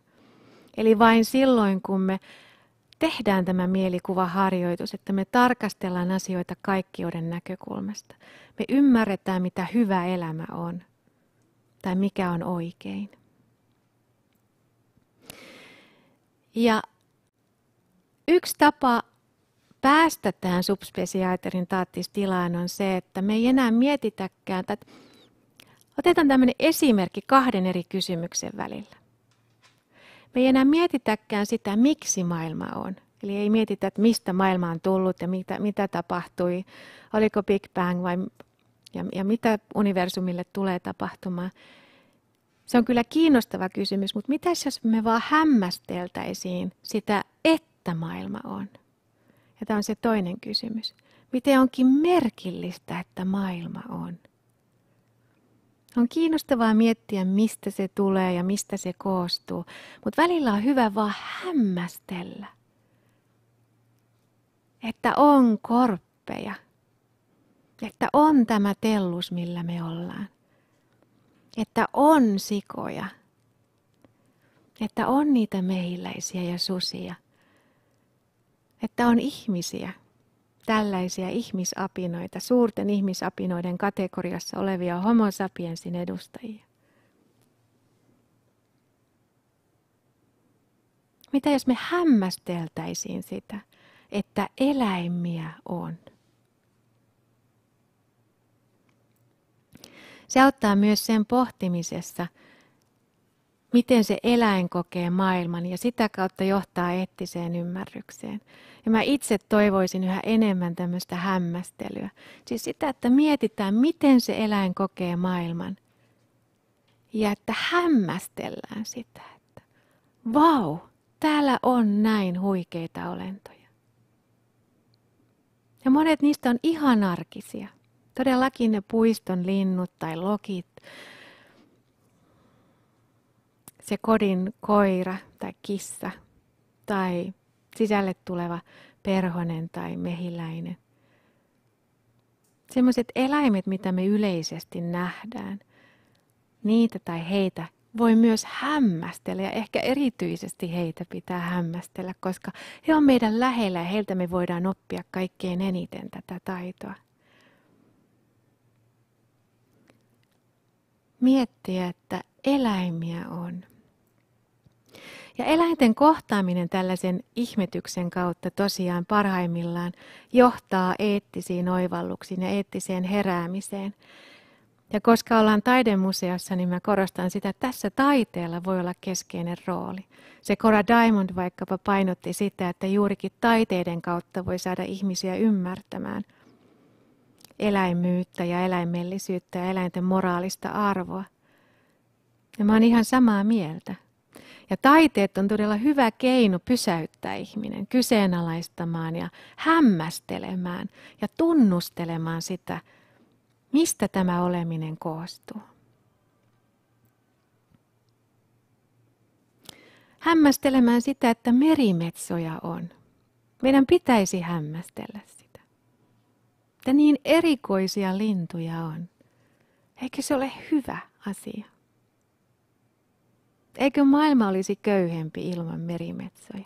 Eli vain silloin, kun me tehdään tämä mielikuvaharjoitus, että me tarkastellaan asioita kaikkioiden näkökulmasta. Me ymmärretään, mitä hyvä elämä on tai mikä on oikein. Ja yksi tapa päästä tähän subspesiaiterin taattistilaan on se, että me ei enää mietitäkään, että otetaan tämmöinen esimerkki kahden eri kysymyksen välillä. Me ei enää mietitäkään sitä, miksi maailma on. Eli ei mietitä, että mistä maailma on tullut ja mitä, mitä tapahtui, oliko Big Bang vai, ja, ja mitä universumille tulee tapahtumaan se on kyllä kiinnostava kysymys, mutta mitä jos me vaan hämmästeltäisiin sitä, että maailma on? Ja tämä on se toinen kysymys. Miten onkin merkillistä, että maailma on? On kiinnostavaa miettiä, mistä se tulee ja mistä se koostuu, mutta välillä on hyvä vaan hämmästellä, että on korppeja, että on tämä tellus, millä me ollaan että on sikoja, että on niitä mehiläisiä ja susia, että on ihmisiä, tällaisia ihmisapinoita, suurten ihmisapinoiden kategoriassa olevia homo sapiensin edustajia. Mitä jos me hämmästeltäisiin sitä, että eläimiä on? Se auttaa myös sen pohtimisessa, miten se eläin kokee maailman ja sitä kautta johtaa eettiseen ymmärrykseen. Ja mä itse toivoisin yhä enemmän tämmöistä hämmästelyä. Siis sitä, että mietitään, miten se eläin kokee maailman. Ja että hämmästellään sitä, että vau, täällä on näin huikeita olentoja. Ja monet niistä on ihan arkisia. Todellakin ne puiston linnut tai lokit, se kodin koira tai kissa tai sisälle tuleva perhonen tai mehiläinen. Sellaiset eläimet, mitä me yleisesti nähdään, niitä tai heitä voi myös hämmästellä ja ehkä erityisesti heitä pitää hämmästellä, koska he on meidän lähellä ja heiltä me voidaan oppia kaikkein eniten tätä taitoa. miettiä, että eläimiä on. Ja eläinten kohtaaminen tällaisen ihmetyksen kautta tosiaan parhaimmillaan johtaa eettisiin oivalluksiin ja eettiseen heräämiseen. Ja koska ollaan taidemuseossa, niin mä korostan sitä, että tässä taiteella voi olla keskeinen rooli. Se Cora Diamond vaikkapa painotti sitä, että juurikin taiteiden kautta voi saada ihmisiä ymmärtämään – eläimyyttä ja eläimellisyyttä ja eläinten moraalista arvoa. Ja mä oon ihan samaa mieltä. Ja taiteet on todella hyvä keino pysäyttää ihminen kyseenalaistamaan ja hämmästelemään ja tunnustelemaan sitä, mistä tämä oleminen koostuu. Hämmästelemään sitä, että merimetsoja on. Meidän pitäisi hämmästellä sitä. Että niin erikoisia lintuja on. Eikö se ole hyvä asia? Eikö maailma olisi köyhempi ilman merimetsoja?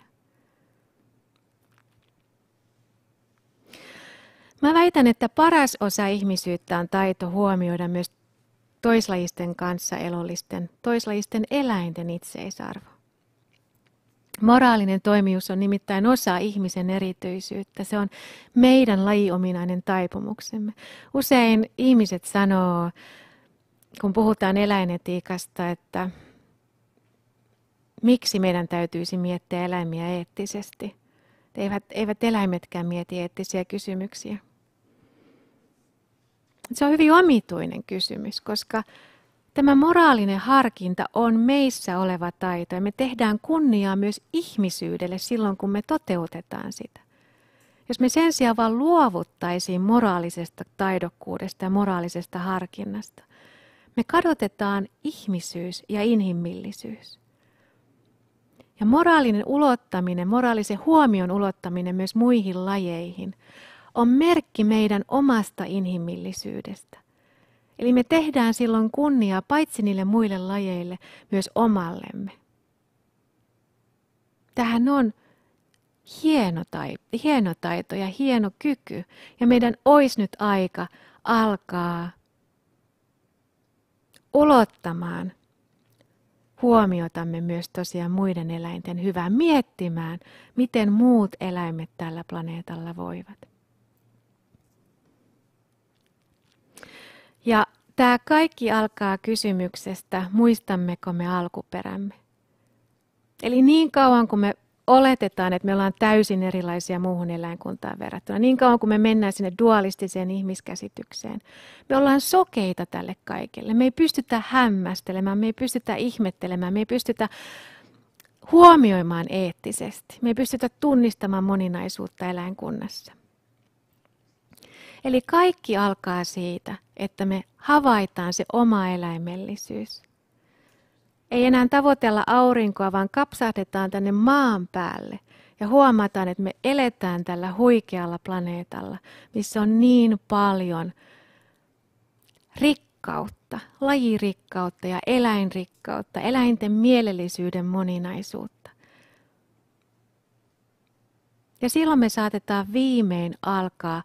Mä väitän, että paras osa ihmisyyttä on taito huomioida myös toislajisten kanssa elollisten, toislajisten eläinten itseisarvo. Moraalinen toimijuus on nimittäin osa ihmisen erityisyyttä. Se on meidän lajiominainen taipumuksemme. Usein ihmiset sanoo, kun puhutaan eläinetiikasta, että miksi meidän täytyisi miettiä eläimiä eettisesti. Eivät, eivät eläimetkään mieti eettisiä kysymyksiä. Se on hyvin omituinen kysymys, koska Tämä moraalinen harkinta on meissä oleva taito ja me tehdään kunniaa myös ihmisyydelle silloin, kun me toteutetaan sitä. Jos me sen sijaan vaan luovuttaisiin moraalisesta taidokkuudesta ja moraalisesta harkinnasta, me kadotetaan ihmisyys ja inhimillisyys. Ja moraalinen ulottaminen, moraalisen huomion ulottaminen myös muihin lajeihin on merkki meidän omasta inhimillisyydestä. Eli me tehdään silloin kunniaa paitsi niille muille lajeille, myös omallemme. Tähän on hieno, taito, hieno taito ja hieno kyky. Ja meidän ois nyt aika alkaa ulottamaan huomiotamme myös tosiaan muiden eläinten hyvää, miettimään, miten muut eläimet tällä planeetalla voivat. Ja tämä kaikki alkaa kysymyksestä, muistammeko me alkuperämme. Eli niin kauan kuin me oletetaan, että me ollaan täysin erilaisia muuhun eläinkuntaan verrattuna, niin kauan kuin me mennään sinne dualistiseen ihmiskäsitykseen, me ollaan sokeita tälle kaikelle. Me ei pystytä hämmästelemään, me ei pystytä ihmettelemään, me ei pystytä huomioimaan eettisesti. Me ei pystytä tunnistamaan moninaisuutta eläinkunnassa. Eli kaikki alkaa siitä, että me havaitaan se oma eläimellisyys. Ei enää tavoitella aurinkoa, vaan kapsahdetaan tänne maan päälle ja huomataan, että me eletään tällä huikealla planeetalla, missä on niin paljon rikkautta, lajirikkautta ja eläinrikkautta, eläinten mielellisyyden moninaisuutta. Ja silloin me saatetaan viimein alkaa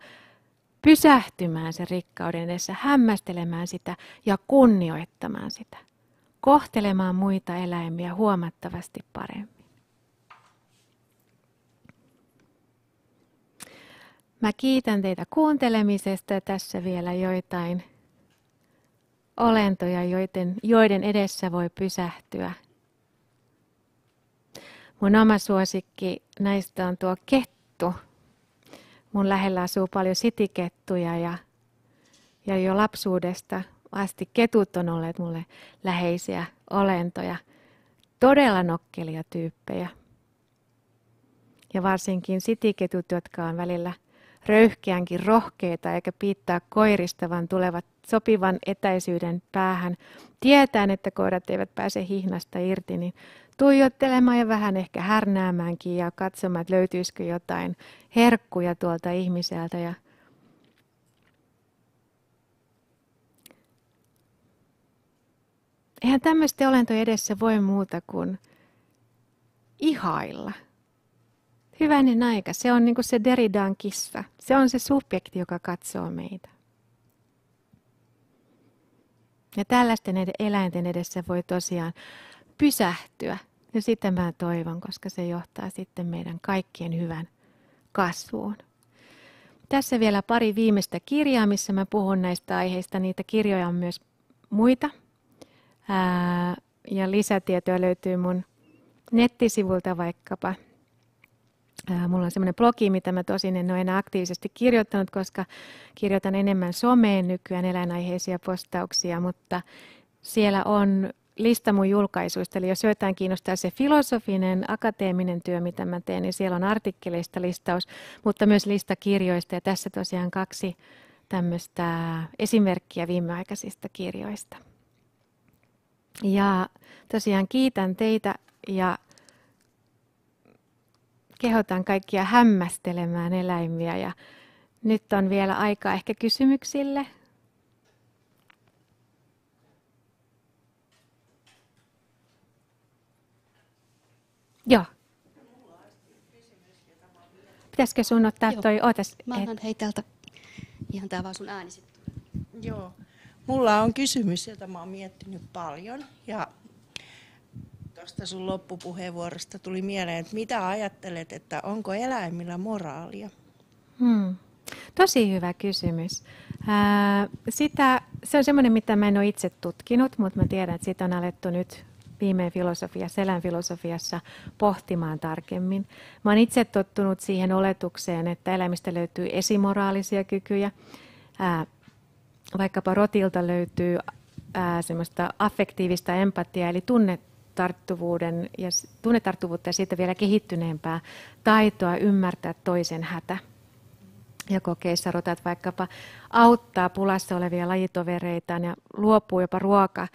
pysähtymään sen rikkauden edessä, hämmästelemään sitä ja kunnioittamaan sitä, kohtelemaan muita eläimiä huomattavasti paremmin. Mä kiitän teitä kuuntelemisesta tässä vielä joitain olentoja, joiden, joiden edessä voi pysähtyä. Mun oma suosikki näistä on tuo kettu, mun lähellä asuu paljon sitikettuja ja, ja jo lapsuudesta asti ketut on olleet mulle läheisiä olentoja. Todella nokkelia tyyppejä. Ja varsinkin sitiketut, jotka on välillä röyhkeänkin rohkeita eikä piittaa koirista, vaan tulevat sopivan etäisyyden päähän. Tietään, että koirat eivät pääse hihnasta irti, niin tuijottelemaan ja vähän ehkä härnäämäänkin ja katsomaan, että löytyisikö jotain herkkuja tuolta ihmiseltä. Ja Eihän tämmöisten olentojen edessä voi muuta kuin ihailla. Hyvänen aika, se on niin kuin se Deridan kissa. Se on se subjekti, joka katsoo meitä. Ja tällaisten eläinten edessä voi tosiaan pysähtyä. Ja sitä mä toivon, koska se johtaa sitten meidän kaikkien hyvän kasvuun. Tässä vielä pari viimeistä kirjaa, missä mä puhun näistä aiheista. Niitä kirjoja on myös muita. Ää, ja lisätietoja löytyy mun nettisivulta vaikkapa. Ää, mulla on semmoinen blogi, mitä mä tosin en ole enää aktiivisesti kirjoittanut, koska kirjoitan enemmän someen nykyään eläinaiheisia postauksia, mutta siellä on lista mun julkaisuista, eli jos joitain kiinnostaa se filosofinen, akateeminen työ, mitä mä teen, niin siellä on artikkeleista listaus, mutta myös lista kirjoista, ja tässä tosiaan kaksi tämmöistä esimerkkiä viimeaikaisista kirjoista. Ja tosiaan kiitän teitä ja kehotan kaikkia hämmästelemään eläimiä ja nyt on vielä aika ehkä kysymyksille, Joo. Pitäisikö sun ottaa Joo. toi, ootas. Mä annan hei täältä ihan tää vaan sun ääni sitten. Joo. Mulla on kysymys, jota mä oon miettinyt paljon. Ja tuosta sun loppupuheenvuorosta tuli mieleen, että mitä ajattelet, että onko eläimillä moraalia? Hmm. Tosi hyvä kysymys. Ää, sitä, se on semmoinen, mitä mä en ole itse tutkinut, mutta mä tiedän, että siitä on alettu nyt viimein filosofia, selän filosofiassa pohtimaan tarkemmin. Mä olen itse tottunut siihen oletukseen, että elämistä löytyy esimoraalisia kykyjä. vaikkapa rotilta löytyy semmoista affektiivista empatiaa, eli tunnetarttuvuuden tarttuvuuden ja tunnetarttuvuutta ja siitä vielä kehittyneempää taitoa ymmärtää toisen hätä. Ja kokeissa rotat vaikkapa auttaa pulassa olevia lajitovereitaan ja luopuu jopa ruoka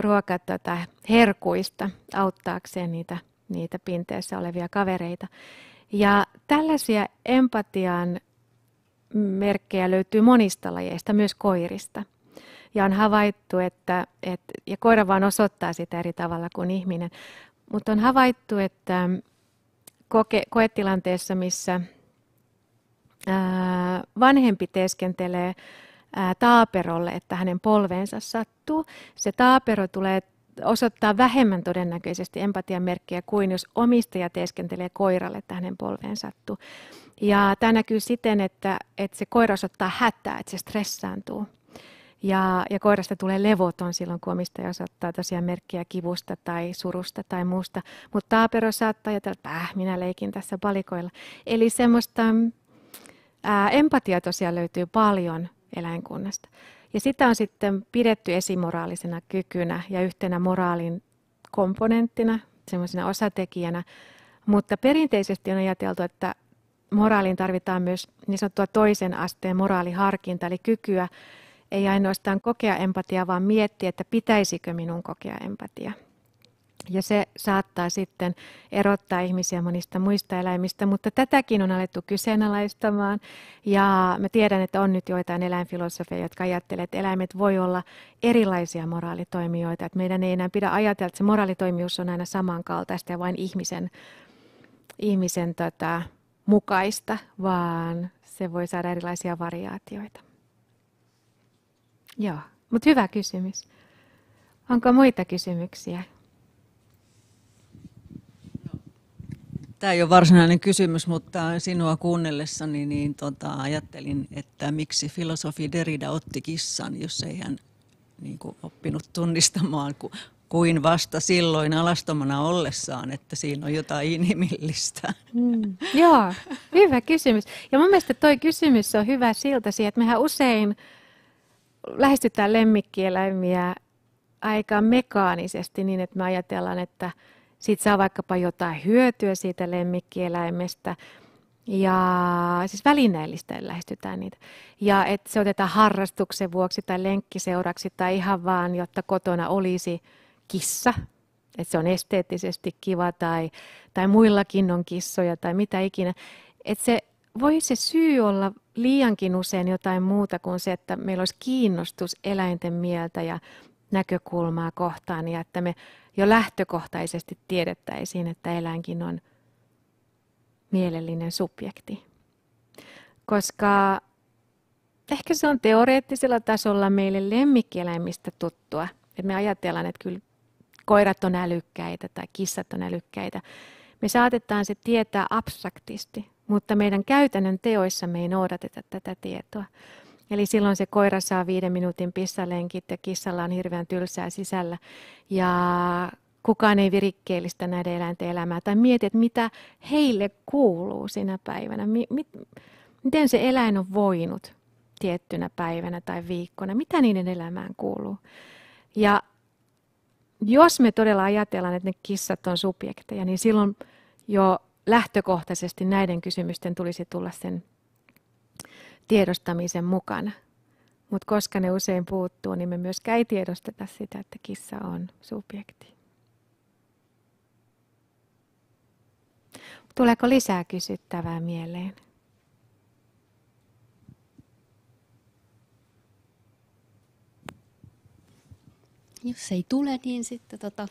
ruoka tuota, herkuista auttaakseen niitä, niitä pinteessä olevia kavereita. Ja tällaisia empatian merkkejä löytyy monista lajeista, myös koirista. Ja on havaittu, että, että ja koira vaan osoittaa sitä eri tavalla kuin ihminen, mutta on havaittu, että koke, koetilanteessa, missä ää, vanhempi teeskentelee taaperolle, että hänen polveensa sattuu. Se taapero tulee osoittaa vähemmän todennäköisesti empatian kuin jos omistaja teeskentelee koiralle, että hänen polveen sattuu. Ja tämä näkyy siten, että, että se koira osoittaa hätää, että se stressaantuu. Ja, ja koirasta tulee levoton silloin, kun omistaja osoittaa tosiaan merkkiä kivusta tai surusta tai muusta. Mutta taapero saattaa ajatella, että äh, minä leikin tässä palikoilla. Eli semmoista ää, empatiaa tosiaan löytyy paljon eläinkunnasta. Ja sitä on sitten pidetty esimoraalisena kykynä ja yhtenä moraalin komponenttina, semmoisena osatekijänä. Mutta perinteisesti on ajateltu, että moraaliin tarvitaan myös niin sanottua toisen asteen moraaliharkinta, eli kykyä ei ainoastaan kokea empatiaa, vaan miettiä, että pitäisikö minun kokea empatiaa. Ja se saattaa sitten erottaa ihmisiä monista muista eläimistä, mutta tätäkin on alettu kyseenalaistamaan. Ja mä tiedän, että on nyt joitain eläinfilosofia, jotka ajattelee, että eläimet voi olla erilaisia moraalitoimijoita. Että meidän ei enää pidä ajatella, että se moraalitoimijuus on aina samankaltaista ja vain ihmisen, ihmisen tota, mukaista, vaan se voi saada erilaisia variaatioita. Joo, mutta hyvä kysymys. Onko muita kysymyksiä? Tämä ei ole varsinainen kysymys, mutta sinua kuunnellessani niin tota, ajattelin, että miksi filosofi Derrida otti kissan, jos ei hän niin kuin, oppinut tunnistamaan ku, kuin vasta silloin alastomana ollessaan, että siinä on jotain inhimillistä. Mm, joo, hyvä kysymys. Ja mun mielestä toi kysymys on hyvä siltä että mehän usein lähestytään lemmikkieläimiä aika mekaanisesti niin, että me ajatellaan, että – siitä saa vaikkapa jotain hyötyä siitä lemmikkieläimestä. Ja siis välineellistä lähestytään niitä. Ja että se otetaan harrastuksen vuoksi tai lenkkiseuraksi tai ihan vaan, jotta kotona olisi kissa, että se on esteettisesti kiva tai, tai muillakin on kissoja tai mitä ikinä. Että se voi se syy olla liiankin usein jotain muuta kuin se, että meillä olisi kiinnostus eläinten mieltä ja näkökulmaa kohtaan ja että me jo lähtökohtaisesti tiedettäisiin, että eläinkin on mielellinen subjekti. Koska ehkä se on teoreettisella tasolla meille lemmikkieläimistä tuttua, että me ajatellaan, että kyllä koirat on älykkäitä tai kissat on älykkäitä. Me saatetaan se tietää abstraktisti, mutta meidän käytännön teoissa me ei noudateta tätä tietoa. Eli silloin se koira saa viiden minuutin pissalenkit ja kissalla on hirveän tylsää sisällä. Ja kukaan ei virikkeellistä näiden eläinten elämää tai mieti, että mitä heille kuuluu sinä päivänä. Mi- mit, miten se eläin on voinut tiettynä päivänä tai viikkona, mitä niiden elämään kuuluu. Ja jos me todella ajatellaan, että ne kissat on subjekteja, niin silloin jo lähtökohtaisesti näiden kysymysten tulisi tulla sen tiedostamisen mukana. Mutta koska ne usein puuttuu, niin me myöskään ei tiedosteta sitä, että kissa on subjekti. Tuleeko lisää kysyttävää mieleen? Jos ei tule, niin sitten tota,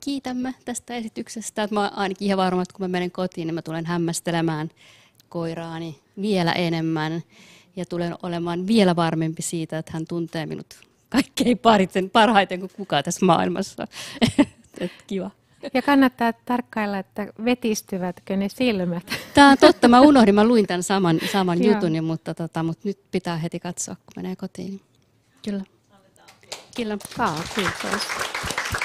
kiitämme tästä esityksestä. Mä olen ainakin ihan varma, että kun mä menen kotiin, niin mä tulen hämmästelemään koiraani vielä enemmän ja tulen olemaan vielä varmempi siitä, että hän tuntee minut kaikkein pariten, parhaiten kuin kukaan tässä maailmassa. <laughs> kiva. Ja kannattaa tarkkailla, että vetistyvätkö ne silmät. Tämä on totta, mä unohdin, mä luin tämän saman, saman jutun, niin mutta, tota, mutta nyt pitää heti katsoa, kun menee kotiin. Kyllä. Kyllä. Kaa, kiitos.